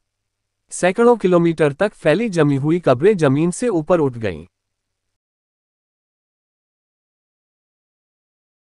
सैकड़ों किलोमीटर तक फैली जमी हुई कब्रें जमीन से ऊपर उठ गईं